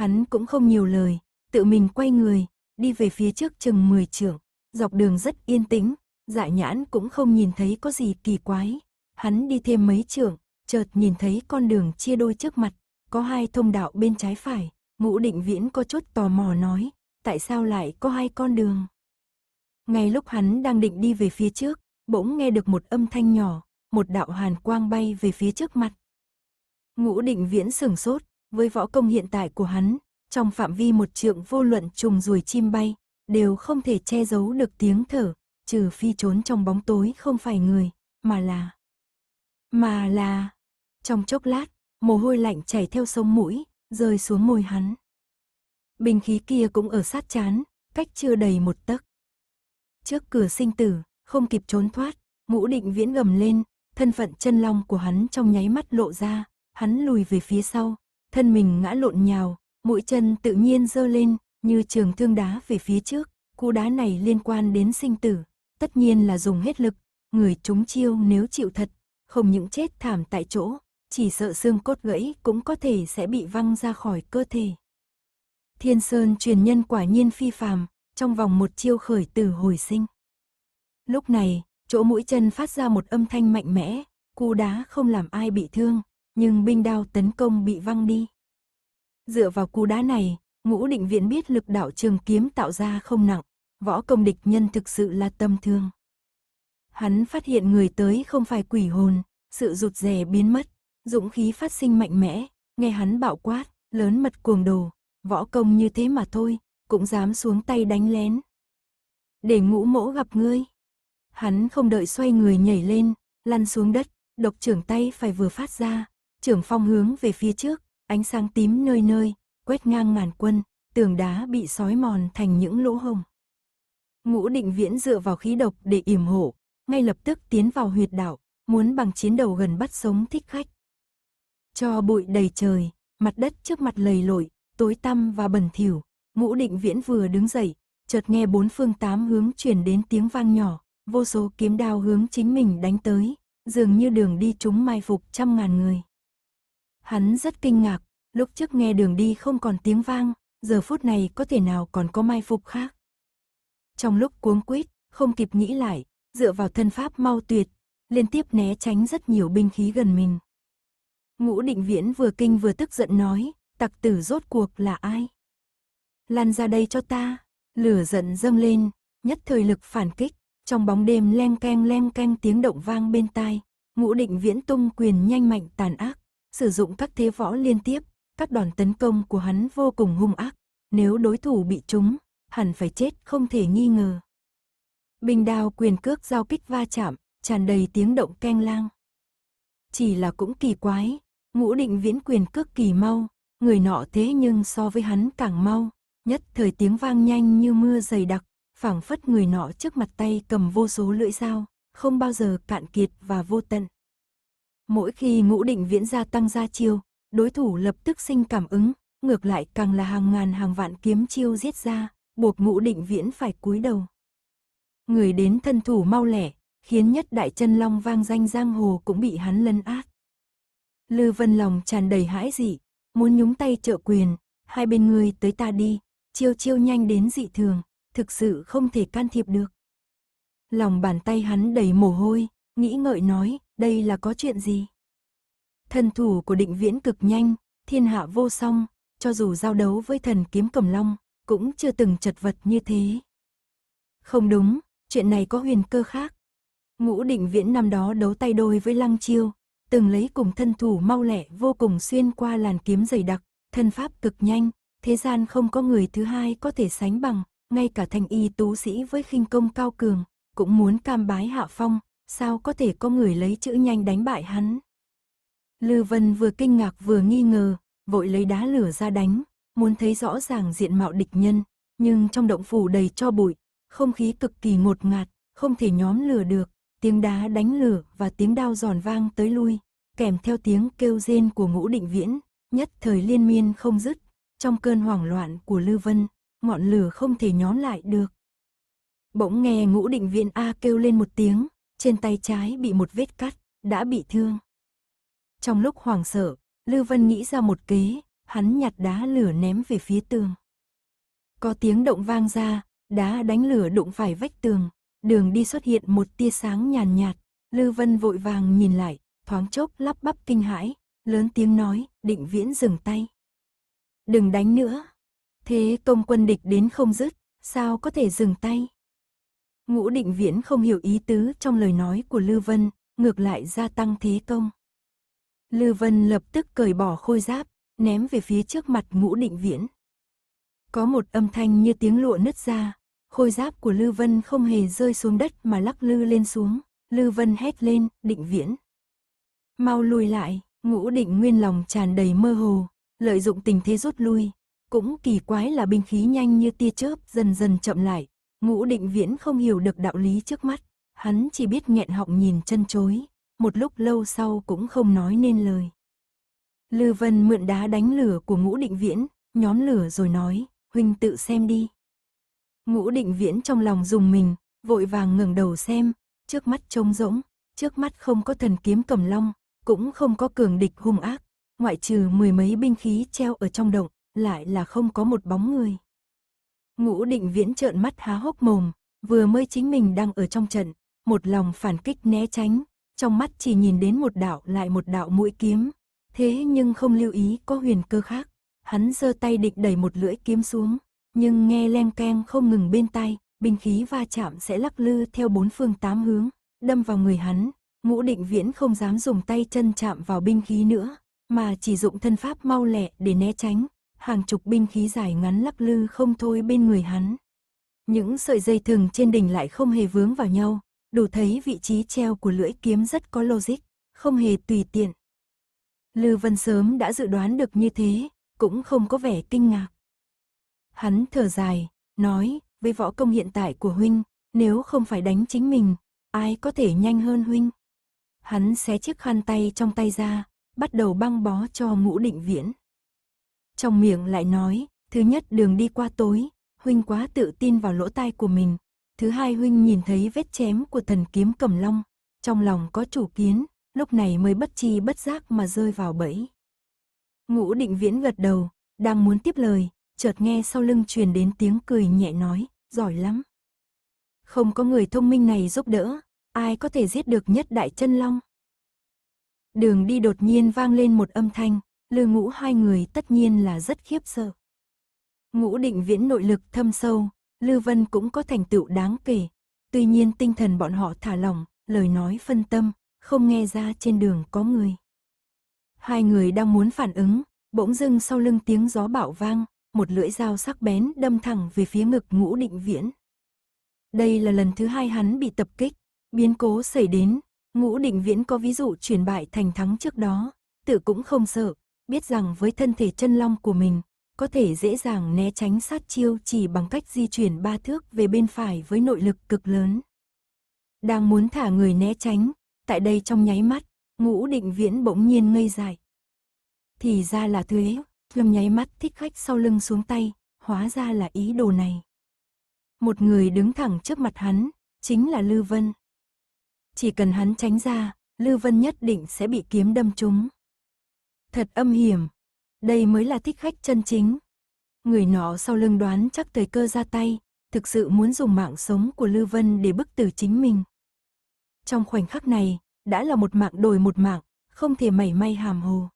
Hắn cũng không nhiều lời, tự mình quay người, đi về phía trước chừng 10 trưởng, dọc đường rất yên tĩnh, dạ nhãn cũng không nhìn thấy có gì kỳ quái. Hắn đi thêm mấy trưởng, chợt nhìn thấy con đường chia đôi trước mặt, có hai thông đạo bên trái phải, ngũ định viễn có chút tò mò nói, tại sao lại có hai con đường. Ngay lúc hắn đang định đi về phía trước, bỗng nghe được một âm thanh nhỏ, một đạo hàn quang bay về phía trước mặt. Ngũ định viễn sửng sốt, với võ công hiện tại của hắn, trong phạm vi một trượng vô luận trùng ruồi chim bay, đều không thể che giấu được tiếng thở, trừ phi trốn trong bóng tối không phải người, mà là... Mà là... Trong chốc lát, mồ hôi lạnh chảy theo sông mũi, rơi xuống môi hắn. Bình khí kia cũng ở sát chán, cách chưa đầy một tấc. Trước cửa sinh tử, không kịp trốn thoát, ngũ định viễn gầm lên, thân phận chân long của hắn trong nháy mắt lộ ra, hắn lùi về phía sau, thân mình ngã lộn nhào, mũi chân tự nhiên giơ lên, như trường thương đá về phía trước, cú đá này liên quan đến sinh tử, tất nhiên là dùng hết lực, người chúng chiêu nếu chịu thật, không những chết thảm tại chỗ, chỉ sợ xương cốt gãy cũng có thể sẽ bị văng ra khỏi cơ thể. Thiên Sơn truyền nhân quả nhiên phi phàm, trong vòng một chiêu khởi tử hồi sinh. Lúc này, chỗ mũi chân phát ra một âm thanh mạnh mẽ, cú đá không làm ai bị thương, nhưng binh đao tấn công bị văng đi. Dựa vào cú đá này, ngũ định viện biết lực đạo trường kiếm tạo ra không nặng, võ công địch nhân thực sự là tâm thương. Hắn phát hiện người tới không phải quỷ hồn, sự rụt rè biến mất, dũng khí phát sinh mạnh mẽ, nghe hắn bạo quát, lớn mật cuồng đồ, võ công như thế mà thôi, cũng dám xuống tay đánh lén. Để ngũ mỗ gặp ngươi. Hắn không đợi xoay người nhảy lên, lăn xuống đất, độc trưởng tay phải vừa phát ra, trưởng phong hướng về phía trước, ánh sáng tím nơi nơi, quét ngang ngàn quân, tường đá bị sói mòn thành những lỗ hồng. Ngũ định viễn dựa vào khí độc để yểm hộ, ngay lập tức tiến vào huyệt đạo, muốn bằng chiến đầu gần bắt sống thích khách. Cho bụi đầy trời, mặt đất trước mặt lầy lội, tối tăm và bẩn thỉu. Ngũ định viễn vừa đứng dậy, chợt nghe bốn phương tám hướng chuyển đến tiếng vang nhỏ, vô số kiếm đao hướng chính mình đánh tới, dường như đường đi chúng mai phục trăm ngàn người. Hắn rất kinh ngạc, lúc trước nghe đường đi không còn tiếng vang, giờ phút này có thể nào còn có mai phục khác. Trong lúc cuống quýt, không kịp nghĩ lại, dựa vào thân pháp mau tuyệt, liên tiếp né tránh rất nhiều binh khí gần mình. Ngũ định viễn vừa kinh vừa tức giận nói, tặc tử rốt cuộc là ai? Lan ra đây cho ta, lửa giận dâng lên, nhất thời lực phản kích, trong bóng đêm len keng len keng tiếng động vang bên tai, ngũ định viễn tung quyền nhanh mạnh tàn ác sử dụng các thế võ liên tiếp, các đòn tấn công của hắn vô cùng hung ác, nếu đối thủ bị trúng, hẳn phải chết không thể nghi ngờ. Bình đao quyền cước giao kích va chạm, tràn đầy tiếng động keng lang. Chỉ là cũng kỳ quái, ngũ định viễn quyền cước kỳ mau, người nọ thế nhưng so với hắn càng mau, nhất thời tiếng vang nhanh như mưa dày đặc, phảng phất người nọ trước mặt tay cầm vô số lưỡi dao, không bao giờ cạn kiệt và vô tận. Mỗi khi ngũ định viễn gia tăng ra chiêu, đối thủ lập tức sinh cảm ứng, ngược lại càng là hàng ngàn hàng vạn kiếm chiêu giết ra, buộc ngũ định viễn phải cúi đầu. Người đến thân thủ mau lẻ, khiến nhất đại chân long vang danh giang hồ cũng bị hắn lân át. Lư Vân lòng tràn đầy hãi dị, muốn nhúng tay trợ quyền, hai bên người tới ta đi, chiêu chiêu nhanh đến dị thường, thực sự không thể can thiệp được. Lòng bàn tay hắn đầy mồ hôi, nghĩ ngợi nói, đây là có chuyện gì? Thần thủ của định viễn cực nhanh, thiên hạ vô song, cho dù giao đấu với thần kiếm cầm long, cũng chưa từng chật vật như thế. Không đúng, chuyện này có huyền cơ khác. Ngũ định viễn năm đó đấu tay đôi với lăng chiêu, từng lấy cùng thân thủ mau lẹ vô cùng xuyên qua làn kiếm dày đặc, thân pháp cực nhanh, thế gian không có người thứ hai có thể sánh bằng, ngay cả thành y tú sĩ với khinh công cao cường, cũng muốn cam bái hạ phong, sao có thể có người lấy chữ nhanh đánh bại hắn. Lư Vân vừa kinh ngạc vừa nghi ngờ, vội lấy đá lửa ra đánh, muốn thấy rõ ràng diện mạo địch nhân, nhưng trong động phủ đầy cho bụi, không khí cực kỳ ngột ngạt, không thể nhóm lửa được, tiếng đá đánh lửa và tiếng đao giòn vang tới lui, kèm theo tiếng kêu rên của ngũ định viễn, nhất thời liên miên không dứt, trong cơn hoảng loạn của Lư Vân, ngọn lửa không thể nhóm lại được. Bỗng nghe ngũ định viễn A kêu lên một tiếng, trên tay trái bị một vết cắt, đã bị thương. Trong lúc hoảng sợ, Lưu Vân nghĩ ra một kế, hắn nhặt đá lửa ném về phía tường. Có tiếng động vang ra, đá đánh lửa đụng phải vách tường, đường đi xuất hiện một tia sáng nhàn nhạt, nhạt, Lưu Vân vội vàng nhìn lại, thoáng chốc lắp bắp kinh hãi, lớn tiếng nói, định viễn dừng tay. Đừng đánh nữa. Thế công quân địch đến không dứt, sao có thể dừng tay? Ngũ định viễn không hiểu ý tứ trong lời nói của Lưu Vân, ngược lại gia tăng thế công. Lưu Vân lập tức cởi bỏ khôi giáp, ném về phía trước mặt ngũ định viễn. Có một âm thanh như tiếng lụa nứt ra, khôi giáp của Lưu Vân không hề rơi xuống đất mà lắc lư lên xuống, Lưu Vân hét lên, định viễn. Mau lùi lại, ngũ định nguyên lòng tràn đầy mơ hồ, lợi dụng tình thế rút lui. Cũng kỳ quái là binh khí nhanh như tia chớp dần dần chậm lại, Ngũ định viễn không hiểu được đạo lý trước mắt, hắn chỉ biết nghẹn họng nhìn chân chối, một lúc lâu sau cũng không nói nên lời. Lư Vân mượn đá đánh lửa của ngũ định viễn, nhóm lửa rồi nói, huynh tự xem đi. Ngũ định viễn trong lòng dùng mình, vội vàng ngẩng đầu xem, trước mắt trông rỗng, trước mắt không có thần kiếm cầm long, cũng không có cường địch hung ác, ngoại trừ mười mấy binh khí treo ở trong động, lại là không có một bóng người. Ngũ định viễn trợn mắt há hốc mồm, vừa mới chính mình đang ở trong trận, một lòng phản kích né tránh, trong mắt chỉ nhìn đến một đạo lại một đạo mũi kiếm, thế nhưng không lưu ý có huyền cơ khác. Hắn giơ tay địch đẩy một lưỡi kiếm xuống, nhưng nghe len keng không ngừng bên tai, binh khí va chạm sẽ lắc lư theo bốn phương tám hướng, đâm vào người hắn, ngũ định viễn không dám dùng tay chân chạm vào binh khí nữa, mà chỉ dụng thân pháp mau lẹ để né tránh, hàng chục binh khí dài ngắn lắc lư không thôi bên người hắn. Những sợi dây thừng trên đỉnh lại không hề vướng vào nhau, đủ thấy vị trí treo của lưỡi kiếm rất có logic, không hề tùy tiện. Lư Vân sớm đã dự đoán được như thế, cũng không có vẻ kinh ngạc. Hắn thở dài, nói, với võ công hiện tại của huynh, nếu không phải đánh chính mình, ai có thể nhanh hơn huynh. Hắn xé chiếc khăn tay trong tay ra, bắt đầu băng bó cho ngũ định viễn trong miệng lại nói, thứ nhất đường đi qua tối, huynh quá tự tin vào lỗ tai của mình. Thứ hai huynh nhìn thấy vết chém của thần kiếm cầm long, trong lòng có chủ kiến, lúc này mới bất chi bất giác mà rơi vào bẫy. Ngũ định viễn gật đầu, đang muốn tiếp lời, chợt nghe sau lưng truyền đến tiếng cười nhẹ nói, giỏi lắm. Không có người thông minh này giúp đỡ, ai có thể giết được nhất đại chân long. Đường đi đột nhiên vang lên một âm thanh, lư ngũ hai người tất nhiên là rất khiếp sợ. Ngũ định viễn nội lực thâm sâu, Lư Vân cũng có thành tựu đáng kể. Tuy nhiên tinh thần bọn họ thả lỏng, lời nói phân tâm, không nghe ra trên đường có người. Hai người đang muốn phản ứng, bỗng dưng sau lưng tiếng gió bạo vang, một lưỡi dao sắc bén đâm thẳng về phía ngực ngũ định viễn. Đây là lần thứ hai hắn bị tập kích, biến cố xảy đến, ngũ định viễn có ví dụ chuyển bại thành thắng trước đó, tự cũng không sợ, biết rằng với thân thể chân long của mình, có thể dễ dàng né tránh sát chiêu chỉ bằng cách di chuyển ba thước về bên phải với nội lực cực lớn. Đang muốn thả người né tránh, tại đây trong nháy mắt, ngũ định viễn bỗng nhiên ngây dài. Thì ra là thuế, lâm nháy mắt thích khách sau lưng xuống tay, hóa ra là ý đồ này. Một người đứng thẳng trước mặt hắn, chính là Lư Vân. Chỉ cần hắn tránh ra, Lư Vân nhất định sẽ bị kiếm đâm trúng. Thật âm hiểm. Đây mới là thích khách chân chính. Người nọ sau lưng đoán chắc thời cơ ra tay, thực sự muốn dùng mạng sống của Lưu Vân để bức tử chính mình. Trong khoảnh khắc này, đã là một mạng đổi một mạng, không thể mảy may hàm hồ.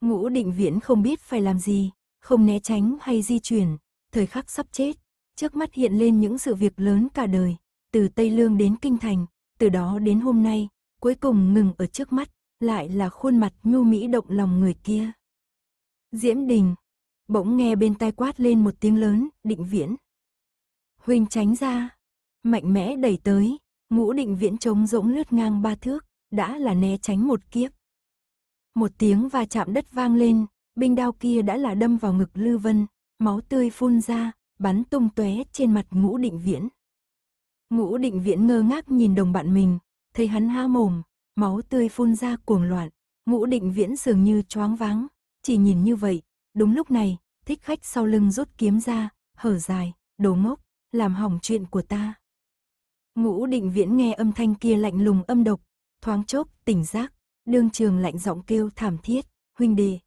Ngũ định viễn không biết phải làm gì, không né tránh hay di chuyển, thời khắc sắp chết, trước mắt hiện lên những sự việc lớn cả đời, từ Tây Lương đến Kinh Thành, từ đó đến hôm nay, cuối cùng ngừng ở trước mắt, lại là khuôn mặt nhu mỹ động lòng người kia. Diễm Đình, bỗng nghe bên tai quát lên một tiếng lớn, định viễn. Huynh tránh ra, mạnh mẽ đẩy tới, ngũ định viễn trống rỗng lướt ngang ba thước, đã là né tránh một kiếp. Một tiếng va chạm đất vang lên, binh đao kia đã là đâm vào ngực Lư Vân, máu tươi phun ra, bắn tung tóe trên mặt ngũ định viễn. Ngũ định viễn ngơ ngác nhìn đồng bạn mình, thấy hắn há mồm, máu tươi phun ra cuồng loạn, ngũ định viễn dường như choáng váng, chỉ nhìn như vậy, đúng lúc này, thích khách sau lưng rút kiếm ra, hở dài, đồ ngốc, làm hỏng chuyện của ta. Ngũ định viễn nghe âm thanh kia lạnh lùng âm độc, thoáng chốc, tỉnh giác, đương trường lạnh giọng kêu thảm thiết, huynh đề.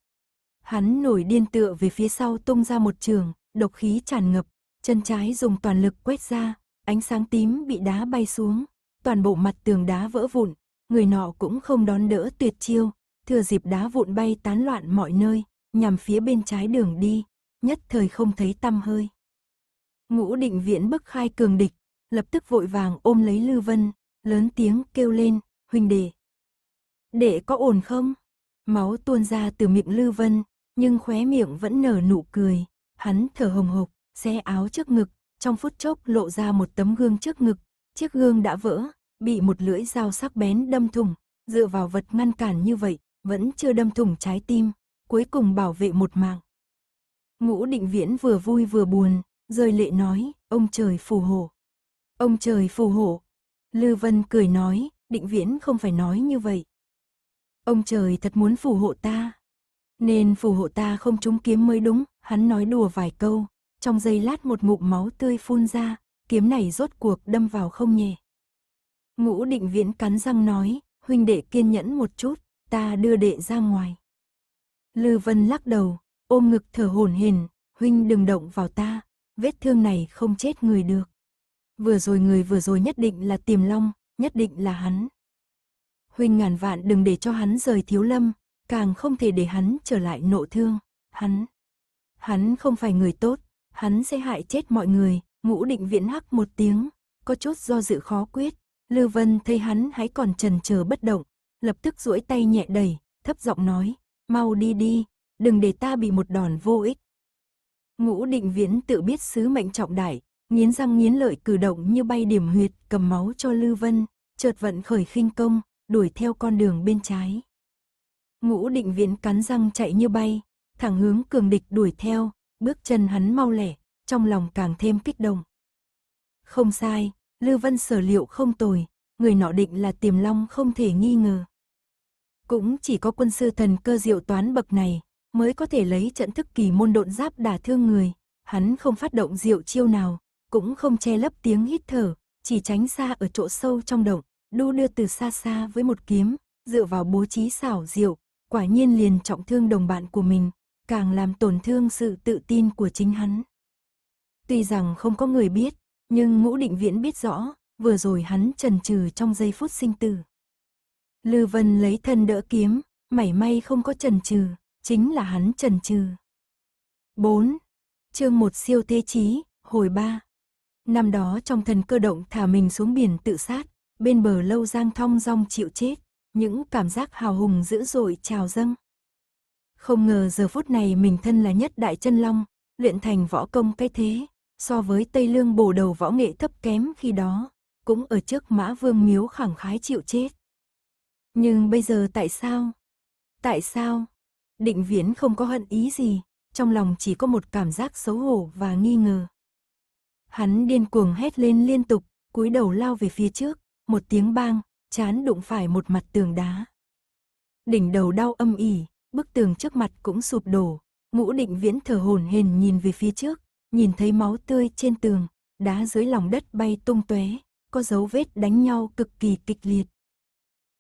Hắn nổi điên tựa về phía sau tung ra một trường, độc khí tràn ngập, chân trái dùng toàn lực quét ra, ánh sáng tím bị đá bay xuống, toàn bộ mặt tường đá vỡ vụn, người nọ cũng không đón đỡ tuyệt chiêu, thừa dịp đá vụn bay tán loạn mọi nơi, nhằm phía bên trái đường đi, nhất thời không thấy tăm hơi. Ngũ định viễn bức khai cường địch, lập tức vội vàng ôm lấy Lư Vân, lớn tiếng kêu lên, huynh đệ. Đệ có ổn không? Máu tuôn ra từ miệng Lư Vân, nhưng khóe miệng vẫn nở nụ cười, hắn thở hồng hộc, xé áo trước ngực, trong phút chốc lộ ra một tấm gương trước ngực, chiếc gương đã vỡ, bị một lưỡi dao sắc bén đâm thủng, dựa vào vật ngăn cản như vậy, vẫn chưa đâm thủng trái tim, cuối cùng bảo vệ một mạng. Ngũ định viễn vừa vui vừa buồn, rơi lệ nói, ông trời phù hộ. Ông trời phù hộ. Lư Vân cười nói, định viễn không phải nói như vậy. Ông trời thật muốn phù hộ ta. Nên phù hộ ta không trúng kiếm mới đúng, hắn nói đùa vài câu. Trong giây lát một ngụm máu tươi phun ra, kiếm này rốt cuộc đâm vào không nhẹ. Ngũ định viễn cắn răng nói, huynh đệ kiên nhẫn một chút, ta đưa đệ ra ngoài. Lư Vân lắc đầu, ôm ngực thở hổn hển, huynh đừng động vào ta, vết thương này không chết người được. Vừa rồi người vừa rồi nhất định là Tiềm Long, nhất định là hắn. Huynh ngàn vạn đừng để cho hắn rời Thiếu Lâm, càng không thể để hắn trở lại nộ thương, hắn. Hắn không phải người tốt, hắn sẽ hại chết mọi người, ngũ định viễn hắc một tiếng, có chút do dự khó quyết, Lưu Vân thấy hắn hãy còn trần chờ bất động, lập tức duỗi tay nhẹ đẩy, thấp giọng nói, mau đi đi, đừng để ta bị một đòn vô ích. Ngũ định viễn tự biết sứ mệnh trọng đại, nghiến răng nghiến lợi cử động như bay điểm huyệt cầm máu cho Lưu Vân, chợt vận khởi khinh công, đuổi theo con đường bên trái. Ngũ định viễn cắn răng chạy như bay, thẳng hướng cường địch đuổi theo, bước chân hắn mau lẻ, trong lòng càng thêm kích động. Không sai, Lưu Vân sở liệu không tồi, người nọ định là tiềm long không thể nghi ngờ. Cũng chỉ có quân sư thần cơ diệu toán bậc này, mới có thể lấy trận thức kỳ môn độn giáp đả thương người, hắn không phát động diệu chiêu nào, cũng không che lấp tiếng hít thở, chỉ tránh xa ở chỗ sâu trong động, đu đưa từ xa xa với một kiếm, dựa vào bố trí xảo diệu, quả nhiên liền trọng thương đồng bạn của mình, càng làm tổn thương sự tự tin của chính hắn. Tuy rằng không có người biết, nhưng ngũ định viễn biết rõ, vừa rồi hắn trần trừ trong giây phút sinh tử. Lư Vân lấy thân đỡ kiếm, mảy may không có trần trừ, chính là hắn trần trừ. 4. Chương một siêu thế trí hồi 3. Năm đó trong thần cơ động thả mình xuống biển tự sát, bên bờ lâu giang thong dong chịu chết, những cảm giác hào hùng dữ dội trào dâng. Không ngờ giờ phút này mình thân là nhất đại chân long, luyện thành võ công cái thế, so với Tây Lương bổ đầu võ nghệ thấp kém khi đó, cũng ở trước mã vương miếu khẳng khái chịu chết. Nhưng bây giờ tại sao? Tại sao? Định viễn không có hận ý gì, trong lòng chỉ có một cảm giác xấu hổ và nghi ngờ. Hắn điên cuồng hét lên liên tục, cúi đầu lao về phía trước, một tiếng bang, chán đụng phải một mặt tường đá. Đỉnh đầu đau âm ỉ, bức tường trước mặt cũng sụp đổ, ngũ định viễn thở hổn hển nhìn về phía trước, nhìn thấy máu tươi trên tường, đá dưới lòng đất bay tung tóe, có dấu vết đánh nhau cực kỳ kịch liệt.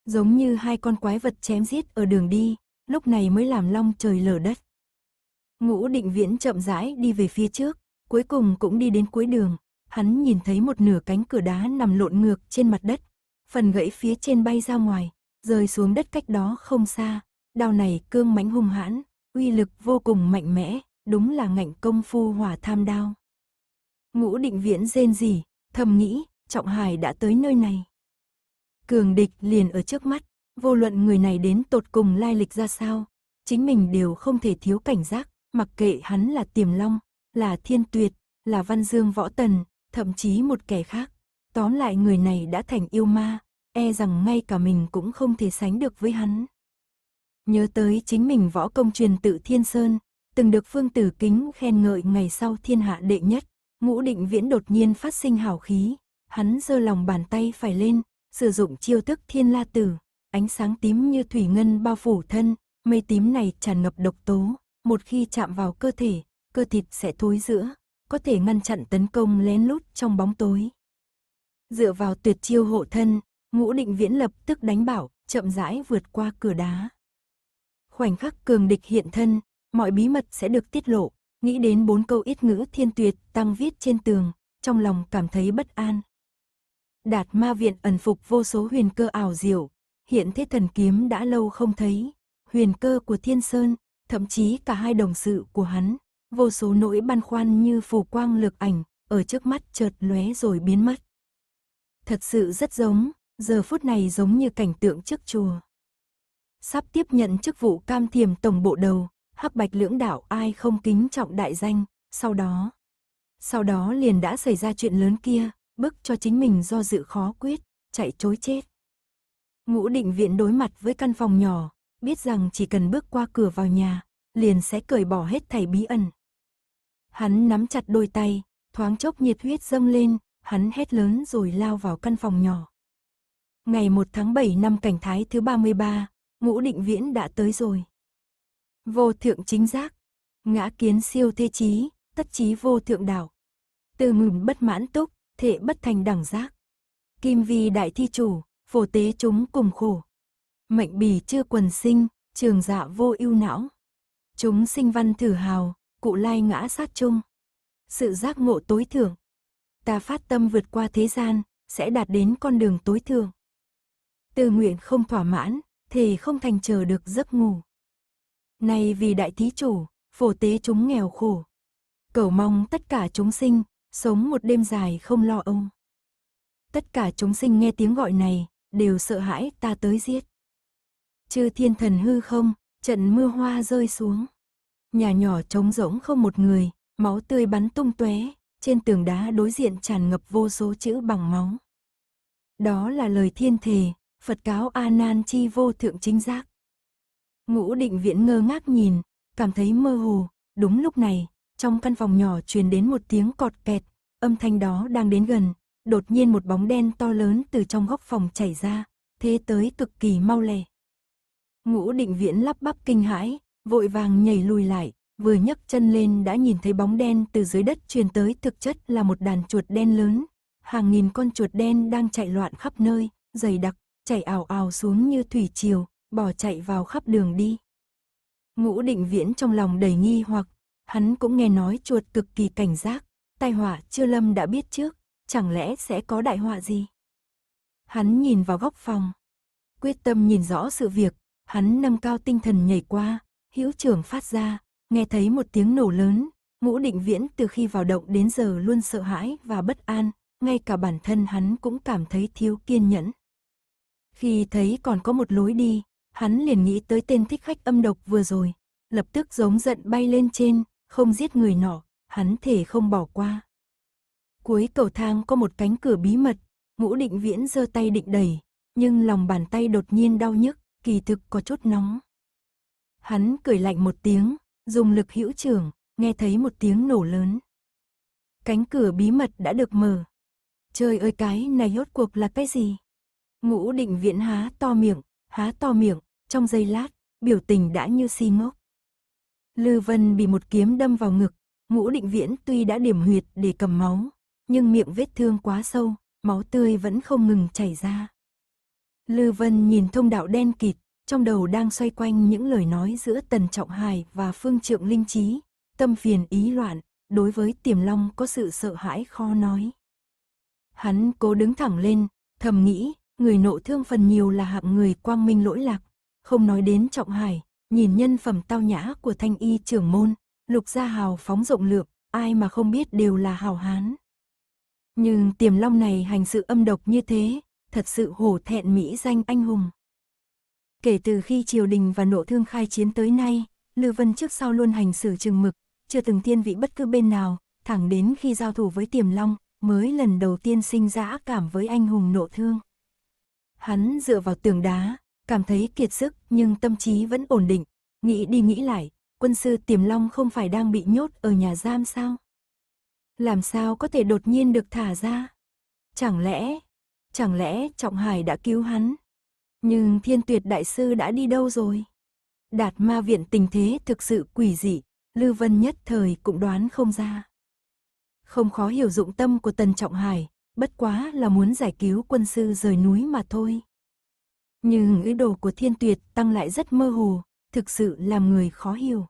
Giống như hai con quái vật chém giết ở đường đi, lúc này mới làm long trời lở đất. Ngũ định viễn chậm rãi đi về phía trước, cuối cùng cũng đi đến cuối đường, hắn nhìn thấy một nửa cánh cửa đá nằm lộn ngược trên mặt đất, phần gãy phía trên bay ra ngoài, rơi xuống đất cách đó không xa, đao này cương mãnh hung hãn, uy lực vô cùng mạnh mẽ, đúng là ngạnh công phu hòa tham đao. Ngũ định viễn rên gì thầm nghĩ, Trọng Hải đã tới nơi này. Cường địch liền ở trước mắt, vô luận người này đến tột cùng lai lịch ra sao, chính mình đều không thể thiếu cảnh giác, mặc kệ hắn là tiềm long, là thiên tuyệt, là văn dương võ tần, thậm chí một kẻ khác. Tóm lại người này đã thành yêu ma, e rằng ngay cả mình cũng không thể sánh được với hắn. Nhớ tới chính mình võ công truyền tự Thiên Sơn, từng được Phương Tử Kính khen ngợi ngày sau thiên hạ đệ nhất. Ngũ Định Viễn đột nhiên phát sinh hảo khí, hắn giơ lòng bàn tay phải lên, sử dụng chiêu thức Thiên La Tử, ánh sáng tím như thủy ngân bao phủ thân, mây tím này tràn ngập độc tố, một khi chạm vào cơ thể, cơ thịt sẽ thối rữa, có thể ngăn chặn tấn công lén lút trong bóng tối. Dựa vào tuyệt chiêu hộ thân, Ngũ Định Viễn lập tức đánh bảo, chậm rãi vượt qua cửa đá. Khoảnh khắc cường địch hiện thân, mọi bí mật sẽ được tiết lộ. Nghĩ đến bốn câu ít ngữ thiên tuyệt tăng viết trên tường, trong lòng cảm thấy bất an. Đạt ma viện ẩn phục vô số huyền cơ ảo diệu, hiện thế thần kiếm đã lâu không thấy, huyền cơ của thiên sơn, thậm chí cả hai đồng sự của hắn, vô số nỗi băn khoăn như phù quang lược ảnh, ở trước mắt chợt lóe rồi biến mất. Thật sự rất giống, giờ phút này giống như cảnh tượng trước chùa. Sắp tiếp nhận chức vụ cam thiềm tổng bộ đầu, hắc bạch lưỡng đạo ai không kính trọng đại danh, sau đó. Sau đó liền đã xảy ra chuyện lớn kia, bức cho chính mình do dự khó quyết, chạy chối chết. Ngũ định viện đối mặt với căn phòng nhỏ, biết rằng chỉ cần bước qua cửa vào nhà, liền sẽ cởi bỏ hết thảy bí ẩn. Hắn nắm chặt đôi tay, thoáng chốc nhiệt huyết dâng lên, hắn hét lớn rồi lao vào căn phòng nhỏ. Ngày 1 tháng 7 năm cảnh thái thứ 33, ngũ định viễn đã tới rồi. Vô thượng chính giác, ngã kiến siêu thế chí, tất chí vô thượng đạo. Từ ngừng bất mãn túc, thể bất thành đẳng giác. Kim vi đại thi chủ, phổ tế chúng cùng khổ. Mệnh bì chưa quần sinh, trường dạ vô ưu não. Chúng sinh văn thử hào, cụ lai ngã sát chung. Sự giác ngộ tối thượng. Ta phát tâm vượt qua thế gian, sẽ đạt đến con đường tối thượng. Từ nguyện không thỏa mãn, thề không thành chờ được giấc ngủ. Nay vì đại thí chủ, phổ tế chúng nghèo khổ. Cầu mong tất cả chúng sinh, sống một đêm dài không lo âu. Tất cả chúng sinh nghe tiếng gọi này, đều sợ hãi ta tới giết. Chư thiên thần hư không, trận mưa hoa rơi xuống. Nhà nhỏ trống rỗng không một người, máu tươi bắn tung tóe, trên tường đá đối diện tràn ngập vô số chữ bằng máu. Đó là lời thiên thề, Phật cáo A Nan chi vô thượng chính giác. Ngũ định viễn ngơ ngác nhìn, cảm thấy mơ hồ. Đúng lúc này, trong căn phòng nhỏ truyền đến một tiếng cọt kẹt, âm thanh đó đang đến gần. Đột nhiên một bóng đen to lớn từ trong góc phòng chảy ra, thế tới cực kỳ mau lẹ. Ngũ định viễn lắp bắp kinh hãi, vội vàng nhảy lùi lại, vừa nhấc chân lên đã nhìn thấy bóng đen từ dưới đất truyền tới thực chất là một đàn chuột đen lớn. Hàng nghìn con chuột đen đang chạy loạn khắp nơi, dày đặc, chảy ảo ảo xuống như thủy triều, bỏ chạy vào khắp đường đi. Ngũ định viễn trong lòng đầy nghi hoặc, hắn cũng nghe nói chuột cực kỳ cảnh giác, tai họa chưa lâm đã biết trước, chẳng lẽ sẽ có đại họa gì? Hắn nhìn vào góc phòng, quyết tâm nhìn rõ sự việc, hắn nâng cao tinh thần nhảy qua, hữu trưởng phát ra, nghe thấy một tiếng nổ lớn, ngũ định viễn từ khi vào động đến giờ luôn sợ hãi và bất an, ngay cả bản thân hắn cũng cảm thấy thiếu kiên nhẫn. Khi thấy còn có một lối đi, hắn liền nghĩ tới tên thích khách âm độc vừa rồi, lập tức giống giận bay lên trên, không giết người nọ, hắn thể không bỏ qua. Cuối cầu thang có một cánh cửa bí mật, ngũ định viễn giơ tay định đẩy, nhưng lòng bàn tay đột nhiên đau nhức, kỳ thực có chút nóng. Hắn cười lạnh một tiếng, dùng lực hữu trưởng, nghe thấy một tiếng nổ lớn. Cánh cửa bí mật đã được mở. Trời ơi cái này hốt cuộc là cái gì? Ngũ định viễn há to miệng, há to miệng, trong giây lát, biểu tình đã như si ngốc. Lư Vân bị một kiếm đâm vào ngực, ngũ định viễn tuy đã điểm huyệt để cầm máu, nhưng miệng vết thương quá sâu, máu tươi vẫn không ngừng chảy ra. Lư Vân nhìn thông đạo đen kịt, trong đầu đang xoay quanh những lời nói giữa Tần Trọng Hải và Phương Trượng Linh Trí, tâm phiền ý loạn, đối với Tiềm Long có sự sợ hãi khó nói. Hắn cố đứng thẳng lên, thầm nghĩ, người nộ thương phần nhiều là hạng người quang minh lỗi lạc không nói đến Trọng Hải, nhìn nhân phẩm tao nhã của thanh y trưởng môn, lục gia hào phóng rộng lượng, ai mà không biết đều là hào hán. Nhưng tiềm long này hành sự âm độc như thế, thật sự hổ thẹn mỹ danh anh hùng. Kể từ khi triều đình và nộ thương khai chiến tới nay, Lư Vân trước sau luôn hành xử chừng mực, chưa từng thiên vị bất cứ bên nào, thẳng đến khi giao thủ với tiềm long, mới lần đầu tiên sinh ra ác cảm với anh hùng nộ thương. Hắn dựa vào tường đá, cảm thấy kiệt sức nhưng tâm trí vẫn ổn định. Nghĩ đi nghĩ lại, quân sư Tiềm Long không phải đang bị nhốt ở nhà giam sao? Làm sao có thể đột nhiên được thả ra? Chẳng lẽ, chẳng lẽ Trọng Hải đã cứu hắn? Nhưng Thiên Tuyệt Đại Sư đã đi đâu rồi? Đạt ma viện tình thế thực sự quỷ dị, lưu Vân nhất thời cũng đoán không ra. Không khó hiểu dụng tâm của Tần Trọng Hải, bất quá là muốn giải cứu quân sư rời núi mà thôi. Nhưng ý đồ của thiên tuyệt tăng lại rất mơ hồ, thực sự làm người khó hiểu.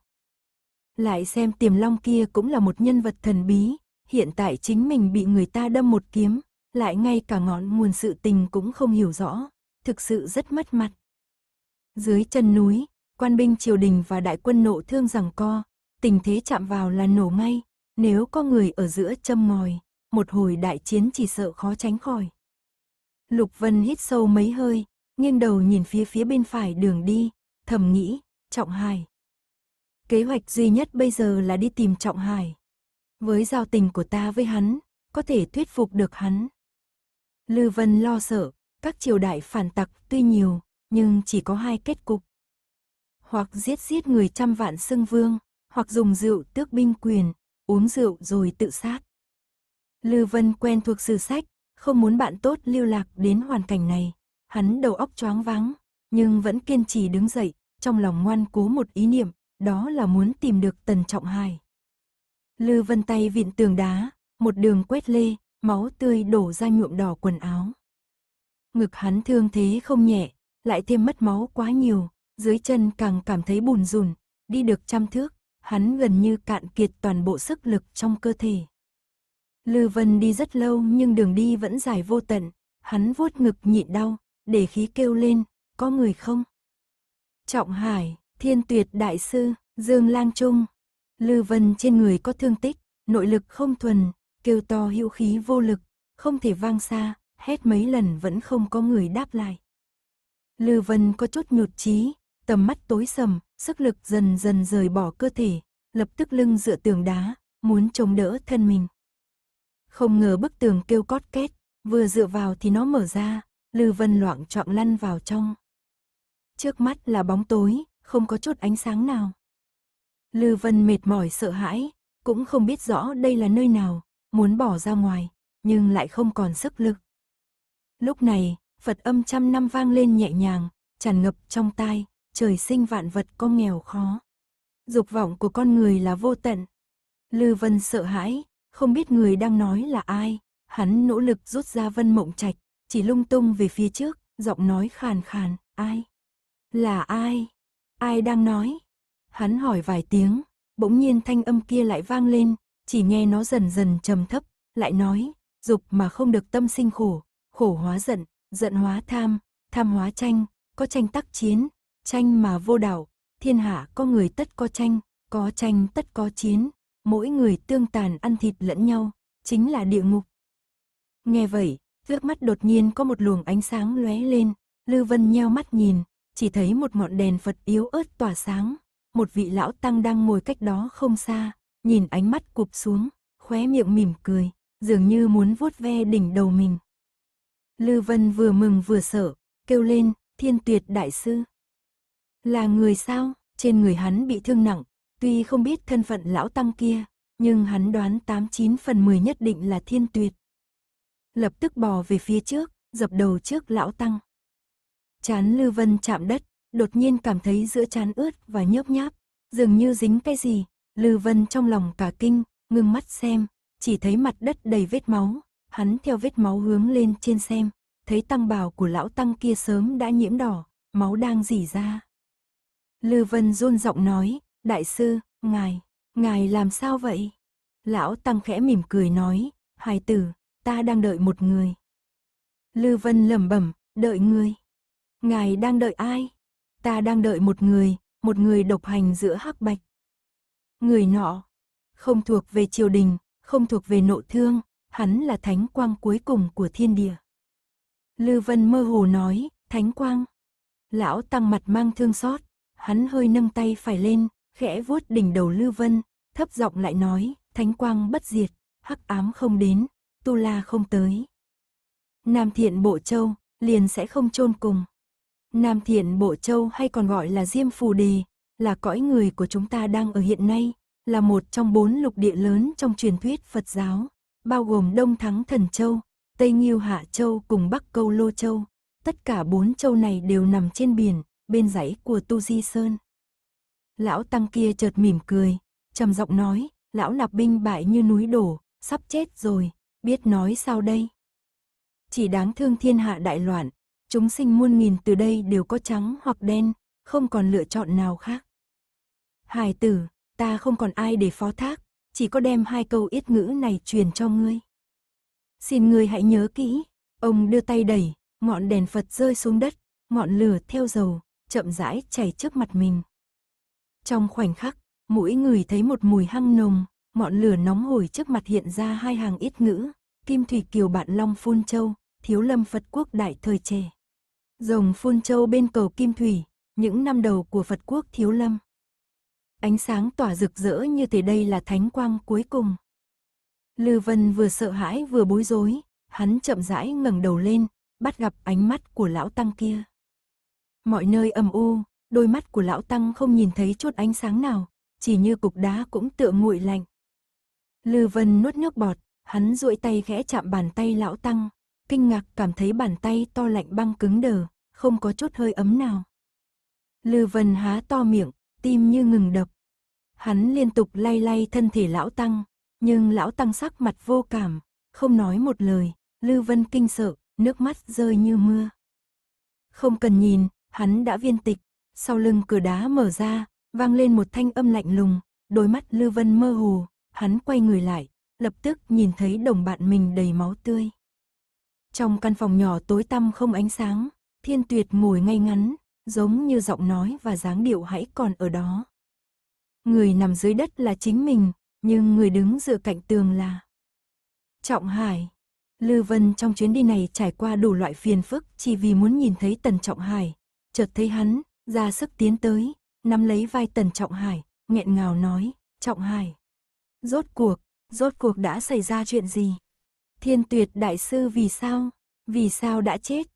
Lại xem tiềm long kia cũng là một nhân vật thần bí, hiện tại chính mình bị người ta đâm một kiếm, lại ngay cả ngọn nguồn sự tình cũng không hiểu rõ, thực sự rất mất mặt. Dưới chân núi, quan binh triều đình và đại quân nộ thương rằng co, tình thế chạm vào là nổ ngay, nếu có người ở giữa châm ngòi, một hồi đại chiến chỉ sợ khó tránh khỏi. Lục Vân hít sâu mấy hơi, nghiêng đầu nhìn phía phía bên phải đường đi, thầm nghĩ, Trọng Hải. Kế hoạch duy nhất bây giờ là đi tìm Trọng Hải. Với giao tình của ta với hắn, có thể thuyết phục được hắn. Lư Vân lo sợ, các triều đại phản tặc tuy nhiều, nhưng chỉ có hai kết cục. Hoặc giết giết người trăm vạn xưng vương, hoặc dùng rượu tước binh quyền, uống rượu rồi tự sát. Lư Vân quen thuộc sử sách, không muốn bạn tốt lưu lạc đến hoàn cảnh này. Hắn đầu óc choáng váng, nhưng vẫn kiên trì đứng dậy, trong lòng ngoan cố một ý niệm, đó là muốn tìm được Tần Trọng Hải. Lư Vân tay vịn tường đá, một đường quét lê, máu tươi đổ ra nhuộm đỏ quần áo. Ngực hắn thương thế không nhẹ, lại thêm mất máu quá nhiều, dưới chân càng cảm thấy bùn rùn, đi được trăm thước, hắn gần như cạn kiệt toàn bộ sức lực trong cơ thể. Lư Vân đi rất lâu nhưng đường đi vẫn dài vô tận, hắn vuốt ngực nhịn đau, để khí kêu lên, có người không? Trọng Hải, Thiên Tuyệt Đại Sư, Dương Lang Trung, Lư Vân trên người có thương tích, nội lực không thuần, kêu to hữu khí vô lực, không thể vang xa, hét mấy lần vẫn không có người đáp lại. Lư Vân có chút nhụt chí, tầm mắt tối sầm, sức lực dần dần rời bỏ cơ thể, lập tức lưng dựa tường đá, muốn chống đỡ thân mình. Không ngờ bức tường kêu cót két, vừa dựa vào thì nó mở ra, Lưu Vân loạn trọng lăn vào trong. Trước mắt là bóng tối, không có chút ánh sáng nào. Lưu Vân mệt mỏi sợ hãi, cũng không biết rõ đây là nơi nào, muốn bỏ ra ngoài, nhưng lại không còn sức lực. Lúc này, Phật âm trăm năm vang lên nhẹ nhàng, tràn ngập trong tai, trời sinh vạn vật con nghèo khó. Dục vọng của con người là vô tận. Lưu Vân sợ hãi, không biết người đang nói là ai, hắn nỗ lực rút ra Vân Mộng Trạch, chỉ lung tung về phía trước, giọng nói khàn khàn, ai? Là ai? Ai đang nói? Hắn hỏi vài tiếng, bỗng nhiên thanh âm kia lại vang lên, chỉ nghe nó dần dần trầm thấp, lại nói, dục mà không được tâm sinh khổ, khổ hóa giận, giận hóa tham, tham hóa tranh, có tranh tắc chiến, tranh mà vô đảo, thiên hạ có người tất có tranh, có tranh tất có chiến, mỗi người tương tàn ăn thịt lẫn nhau, chính là địa ngục. Nghe vậy, Trước mắt đột nhiên có một luồng ánh sáng lóe lên, Lư Vân nheo mắt nhìn, chỉ thấy một ngọn đèn Phật yếu ớt tỏa sáng. Một vị lão tăng đang ngồi cách đó không xa, nhìn ánh mắt cụp xuống, khóe miệng mỉm cười, dường như muốn vuốt ve đỉnh đầu mình. Lư Vân vừa mừng vừa sợ, kêu lên, thiên tuyệt đại sư. Là người sao, trên người hắn bị thương nặng, tuy không biết thân phận lão tăng kia, nhưng hắn đoán 89 phần 10 nhất định là thiên tuyệt, lập tức bò về phía trước, dập đầu trước lão tăng. Chán Lư Vân chạm đất, đột nhiên cảm thấy giữa chán ướt và nhớp nháp, dường như dính cái gì, Lư Vân trong lòng cả kinh, ngưng mắt xem, chỉ thấy mặt đất đầy vết máu, hắn theo vết máu hướng lên trên xem, thấy tăng bào của lão tăng kia sớm đã nhiễm đỏ, máu đang rỉ ra. Lư Vân run giọng nói, đại sư, ngài, ngài làm sao vậy? Lão tăng khẽ mỉm cười nói, hài tử, ta đang đợi một người. Lư Vân lẩm bẩm, đợi người. Ngài đang đợi ai? Ta đang đợi một người, một người độc hành giữa hắc bạch. Người nọ, không thuộc về triều đình, không thuộc về nội thương, hắn là thánh quang cuối cùng của thiên địa. Lư Vân mơ hồ nói, thánh quang. Lão tăng mặt mang thương xót, hắn hơi nâng tay phải lên, khẽ vuốt đỉnh đầu Lư Vân, thấp giọng lại nói, thánh quang bất diệt, hắc ám không đến, Tu La không tới. Nam Thiện Bộ Châu, liền sẽ không chôn cùng. Nam Thiện Bộ Châu hay còn gọi là Diêm Phù Đề, là cõi người của chúng ta đang ở hiện nay, là một trong bốn lục địa lớn trong truyền thuyết Phật giáo, bao gồm Đông Thắng Thần Châu, Tây Nghiêu Hạ Châu cùng Bắc Câu Lô Châu. Tất cả bốn châu này đều nằm trên biển, bên dãy của Tu Di Sơn. Lão Tăng kia chợt mỉm cười, trầm giọng nói, lão nạp binh bại như núi đổ, sắp chết rồi, biết nói sao đây. Chỉ đáng thương thiên hạ đại loạn, chúng sinh muôn nghìn từ đây đều có trắng hoặc đen, không còn lựa chọn nào khác. Hải tử, ta không còn ai để phó thác, chỉ có đem hai câu yết ngữ này truyền cho ngươi. Xin ngươi hãy nhớ kỹ, ông đưa tay đẩy, ngọn đèn Phật rơi xuống đất, ngọn lửa theo dầu, chậm rãi chảy trước mặt mình. Trong khoảnh khắc, mũi người thấy một mùi hăng nồng, ngọn lửa nóng hổi trước mặt hiện ra hai hàng ít ngữ, Kim Thủy Kiều Bạn Long Phun Châu, Thiếu Lâm Phật Quốc Đại Thời Trẻ Rồng Phun Châu bên cầu Kim Thủy, những năm đầu của Phật Quốc Thiếu Lâm. Ánh sáng tỏa rực rỡ như thế đây là thánh quang cuối cùng. Lư Vân vừa sợ hãi vừa bối rối, hắn chậm rãi ngẩng đầu lên, bắt gặp ánh mắt của lão tăng kia. Mọi nơi âm u, đôi mắt của lão tăng không nhìn thấy chút ánh sáng nào, chỉ như cục đá cũng tựa nguội lạnh. Lư Vân nuốt nước bọt, Hắn duỗi tay khẽ chạm bàn tay lão tăng, kinh ngạc cảm thấy bàn tay to lạnh băng cứng đờ, không có chút hơi ấm nào. Lư Vân há to miệng, tim như ngừng đập. Hắn liên tục lay lay thân thể lão tăng, nhưng lão tăng sắc mặt vô cảm, không nói một lời, Lư Vân kinh sợ, nước mắt rơi như mưa. Không cần nhìn, hắn đã viên tịch, sau lưng cửa đá mở ra, vang lên một thanh âm lạnh lùng, đôi mắt Lư Vân mơ hồ, hắn quay người lại, lập tức nhìn thấy đồng bạn mình đầy máu tươi. Trong căn phòng nhỏ tối tăm không ánh sáng, Thiên Tuyệt ngồi ngay ngắn, giống như giọng nói và dáng điệu hãy còn ở đó. Người nằm dưới đất là chính mình, nhưng người đứng dựa cạnh tường là Trọng Hải. Lư Vân trong chuyến đi này trải qua đủ loại phiền phức chỉ vì muốn nhìn thấy Tần Trọng Hải, chợt thấy hắn, ra sức tiến tới, nắm lấy vai Tần Trọng Hải, nghẹn ngào nói, Trọng Hải. Rốt cuộc, rốt cuộc đã xảy ra chuyện gì? Thiên tuyệt đại sư vì sao? Vì sao đã chết?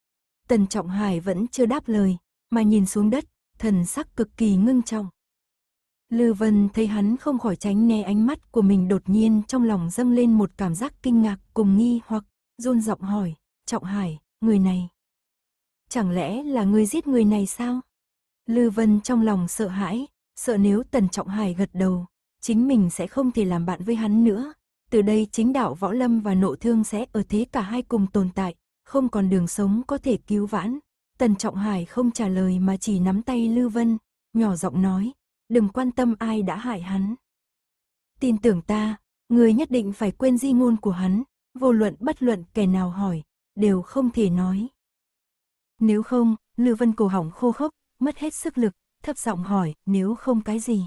Tần Trọng Hải vẫn chưa đáp lời, mà nhìn xuống đất, thần sắc cực kỳ ngưng trọng. Lư Vân thấy hắn không khỏi tránh né ánh mắt của mình đột nhiên trong lòng dâng lên một cảm giác kinh ngạc cùng nghi hoặc run giọng hỏi, Trọng Hải, người này. Chẳng lẽ là người giết người này sao? Lư Vân trong lòng sợ hãi, sợ nếu Tần Trọng Hải gật đầu, chính mình sẽ không thể làm bạn với hắn nữa. Từ đây chính đạo võ lâm và nộ thương sẽ ở thế cả hai cùng tồn tại, không còn đường sống có thể cứu vãn. Tần Trọng Hải không trả lời mà chỉ nắm tay Lưu Vân, nhỏ giọng nói, đừng quan tâm ai đã hại hắn. Tin tưởng ta, người nhất định phải quên di ngôn của hắn, vô luận bất luận kẻ nào hỏi, đều không thể nói. Nếu không, Lưu Vân cổ hỏng khô khốc, mất hết sức lực, thấp giọng hỏi, nếu không cái gì.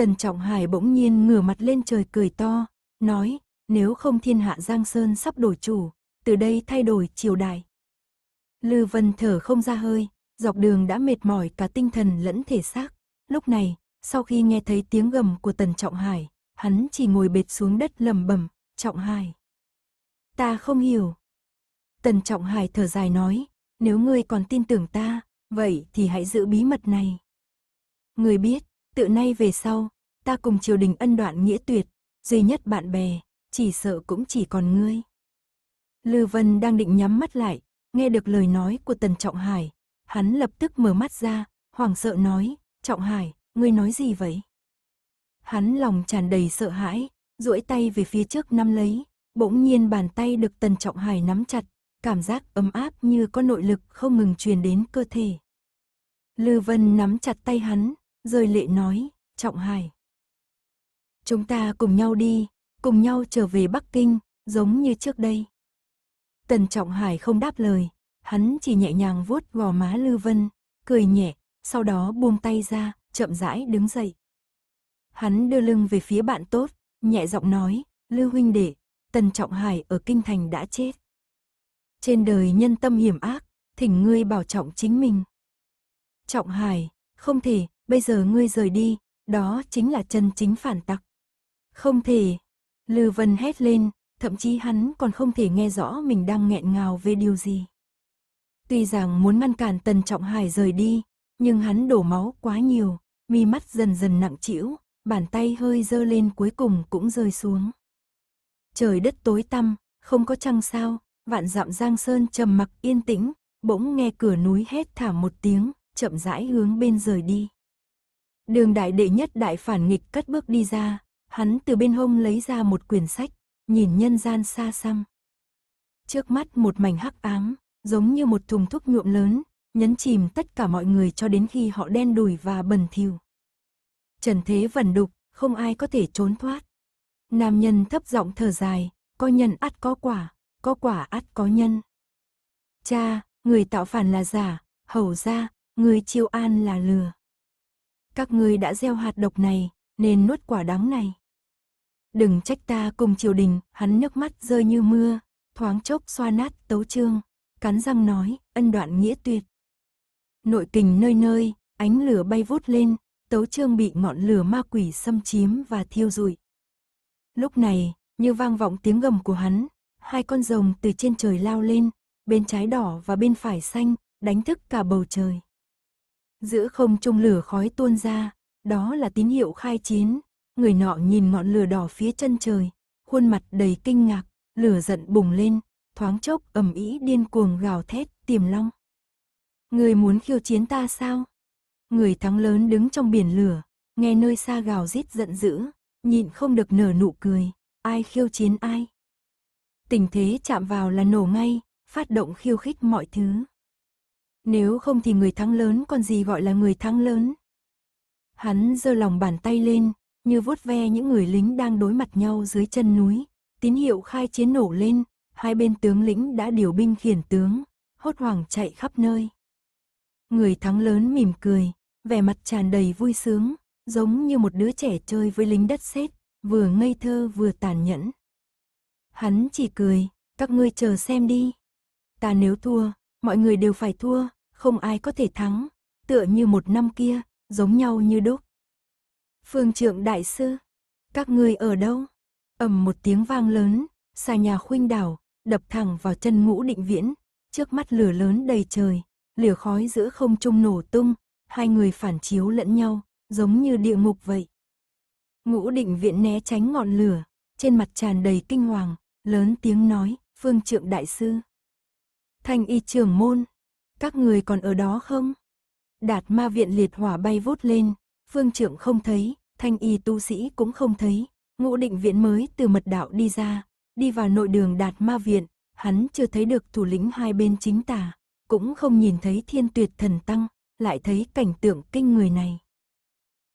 Tần Trọng Hải bỗng nhiên ngửa mặt lên trời cười to, nói, nếu không thiên hạ Giang Sơn sắp đổi chủ, từ đây thay đổi triều đại. Lư Vân thở không ra hơi, dọc đường đã mệt mỏi cả tinh thần lẫn thể xác. Lúc này, sau khi nghe thấy tiếng gầm của Tần Trọng Hải, hắn chỉ ngồi bệt xuống đất lầm bầm, Trọng Hải. Ta không hiểu. Tần Trọng Hải thở dài nói, nếu ngươi còn tin tưởng ta, vậy thì hãy giữ bí mật này. Ngươi biết, Tự nay về sau, ta cùng triều đình ân đoạn nghĩa tuyệt, duy nhất bạn bè, chỉ sợ cũng chỉ còn ngươi. Lư Vân đang định nhắm mắt lại, nghe được lời nói của Tần Trọng Hải, hắn lập tức mở mắt ra, hoảng sợ nói, Trọng Hải, ngươi nói gì vậy? Hắn lòng tràn đầy sợ hãi, duỗi tay về phía trước nắm lấy, bỗng nhiên bàn tay được Tần Trọng Hải nắm chặt, cảm giác ấm áp như có nội lực không ngừng truyền đến cơ thể. Lư Vân nắm chặt tay hắn, rơi lệ nói, Trọng Hải. Chúng ta cùng nhau đi, cùng nhau trở về Bắc Kinh, giống như trước đây. Tần Trọng Hải không đáp lời, hắn chỉ nhẹ nhàng vuốt gò má Lư Vân, cười nhẹ, sau đó buông tay ra, chậm rãi đứng dậy. Hắn đưa lưng về phía bạn tốt, nhẹ giọng nói, lưu huynh đệ, Tần Trọng Hải ở Kinh Thành đã chết. Trên đời nhân tâm hiểm ác, thỉnh ngươi bảo trọng chính mình. Trọng Hải, không thể, bây giờ ngươi rời đi, đó chính là chân chính phản tặc. Không thể, Lư Vân hét lên, thậm chí hắn còn không thể nghe rõ mình đang nghẹn ngào về điều gì. Tuy rằng muốn ngăn cản Tần Trọng Hải rời đi, nhưng hắn đổ máu quá nhiều, mi mắt dần dần nặng chịu bàn tay hơi dơ lên cuối cùng cũng rơi xuống. Trời đất tối tăm, không có trăng sao, vạn dặm giang sơn trầm mặc yên tĩnh, bỗng nghe cửa núi hét thả một tiếng, chậm rãi hướng bên rời đi. Đường đại đệ nhất đại phản nghịch cất bước đi ra, hắn từ bên hông lấy ra một quyển sách, nhìn nhân gian xa xăm. Trước mắt một mảnh hắc ám, giống như một thùng thuốc nhuộm lớn, nhấn chìm tất cả mọi người cho đến khi họ đen đùi và bần thiu. Trần thế vẩn đục, không ai có thể trốn thoát. Nam nhân thấp giọng thở dài, có nhân ắt có quả, có quả ắt có nhân. Cha, người tạo phản là giả, hầu ra, người chiêu an là lừa. Các ngươi đã gieo hạt độc này, nên nuốt quả đắng này. Đừng trách ta cùng triều đình, hắn nước mắt rơi như mưa, thoáng chốc xoa nát tấu trương, cắn răng nói, ân đoạn nghĩa tuyệt. Nội kình nơi nơi, ánh lửa bay vút lên, tấu trương bị ngọn lửa ma quỷ xâm chiếm và thiêu rụi. Lúc này, như vang vọng tiếng gầm của hắn, hai con rồng từ trên trời lao lên, bên trái đỏ và bên phải xanh, đánh thức cả bầu trời. Giữa không trung lửa khói tuôn ra, đó là tín hiệu khai chiến. Người nọ nhìn ngọn lửa đỏ phía chân trời, khuôn mặt đầy kinh ngạc, lửa giận bùng lên, thoáng chốc ầm ĩ điên cuồng gào thét, tiềm long. Người muốn khiêu chiến ta sao? Người thắng lớn đứng trong biển lửa, nghe nơi xa gào rít giận dữ, nhịn không được nở nụ cười, ai khiêu chiến ai. Tình thế chạm vào là nổ ngay, phát động khiêu khích mọi thứ. Nếu không thì người thắng lớn còn gì gọi là người thắng lớn. Hắn giơ lòng bàn tay lên, như vuốt ve những người lính đang đối mặt nhau dưới chân núi. Tín hiệu khai chiến nổ lên, hai bên tướng lĩnh đã điều binh khiển tướng, hốt hoảng chạy khắp nơi. Người thắng lớn mỉm cười, vẻ mặt tràn đầy vui sướng, giống như một đứa trẻ chơi với lính đất sét, vừa ngây thơ vừa tàn nhẫn. Hắn chỉ cười, các ngươi chờ xem đi. Ta nếu thua, mọi người đều phải thua, không ai có thể thắng, tựa như một năm kia, giống nhau như đúc. Phương trượng đại sư, các ngươi ở đâu? ầm một tiếng vang lớn, xa nhà khuynh đảo, đập thẳng vào chân ngũ định viễn, trước mắt lửa lớn đầy trời, lửa khói giữa không trung nổ tung, hai người phản chiếu lẫn nhau, giống như địa ngục vậy. Ngũ định viện né tránh ngọn lửa, trên mặt tràn đầy kinh hoàng, lớn tiếng nói, phương trượng đại sư, Thanh y trưởng môn, các người còn ở đó không? Đạt ma viện liệt hỏa bay vút lên, phương trưởng không thấy, thanh y tu sĩ cũng không thấy, ngũ định viện mới từ mật đạo đi ra, đi vào nội đường đạt ma viện, hắn chưa thấy được thủ lĩnh hai bên chính tả, cũng không nhìn thấy thiên tuyệt thần tăng, lại thấy cảnh tượng kinh người này.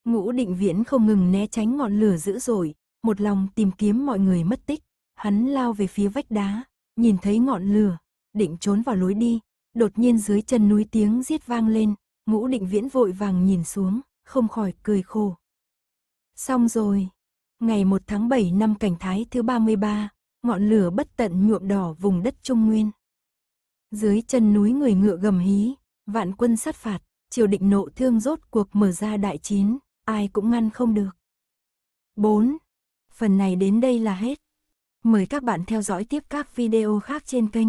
Ngũ định viễn không ngừng né tránh ngọn lửa dữ dội, một lòng tìm kiếm mọi người mất tích, hắn lao về phía vách đá, nhìn thấy ngọn lửa, định trốn vào lối đi, đột nhiên dưới chân núi tiếng giết vang lên, ngũ định viễn vội vàng nhìn xuống, không khỏi cười khổ. Xong rồi, ngày 1 tháng 7 năm cảnh thái thứ 33, ngọn lửa bất tận nhuộm đỏ vùng đất Trung Nguyên. Dưới chân núi người ngựa gầm hí, vạn quân sát phạt, triều định nộ thương rốt cuộc mở ra đại chiến, ai cũng ngăn không được. 4. Phần này đến đây là hết. Mời các bạn theo dõi tiếp các video khác trên kênh.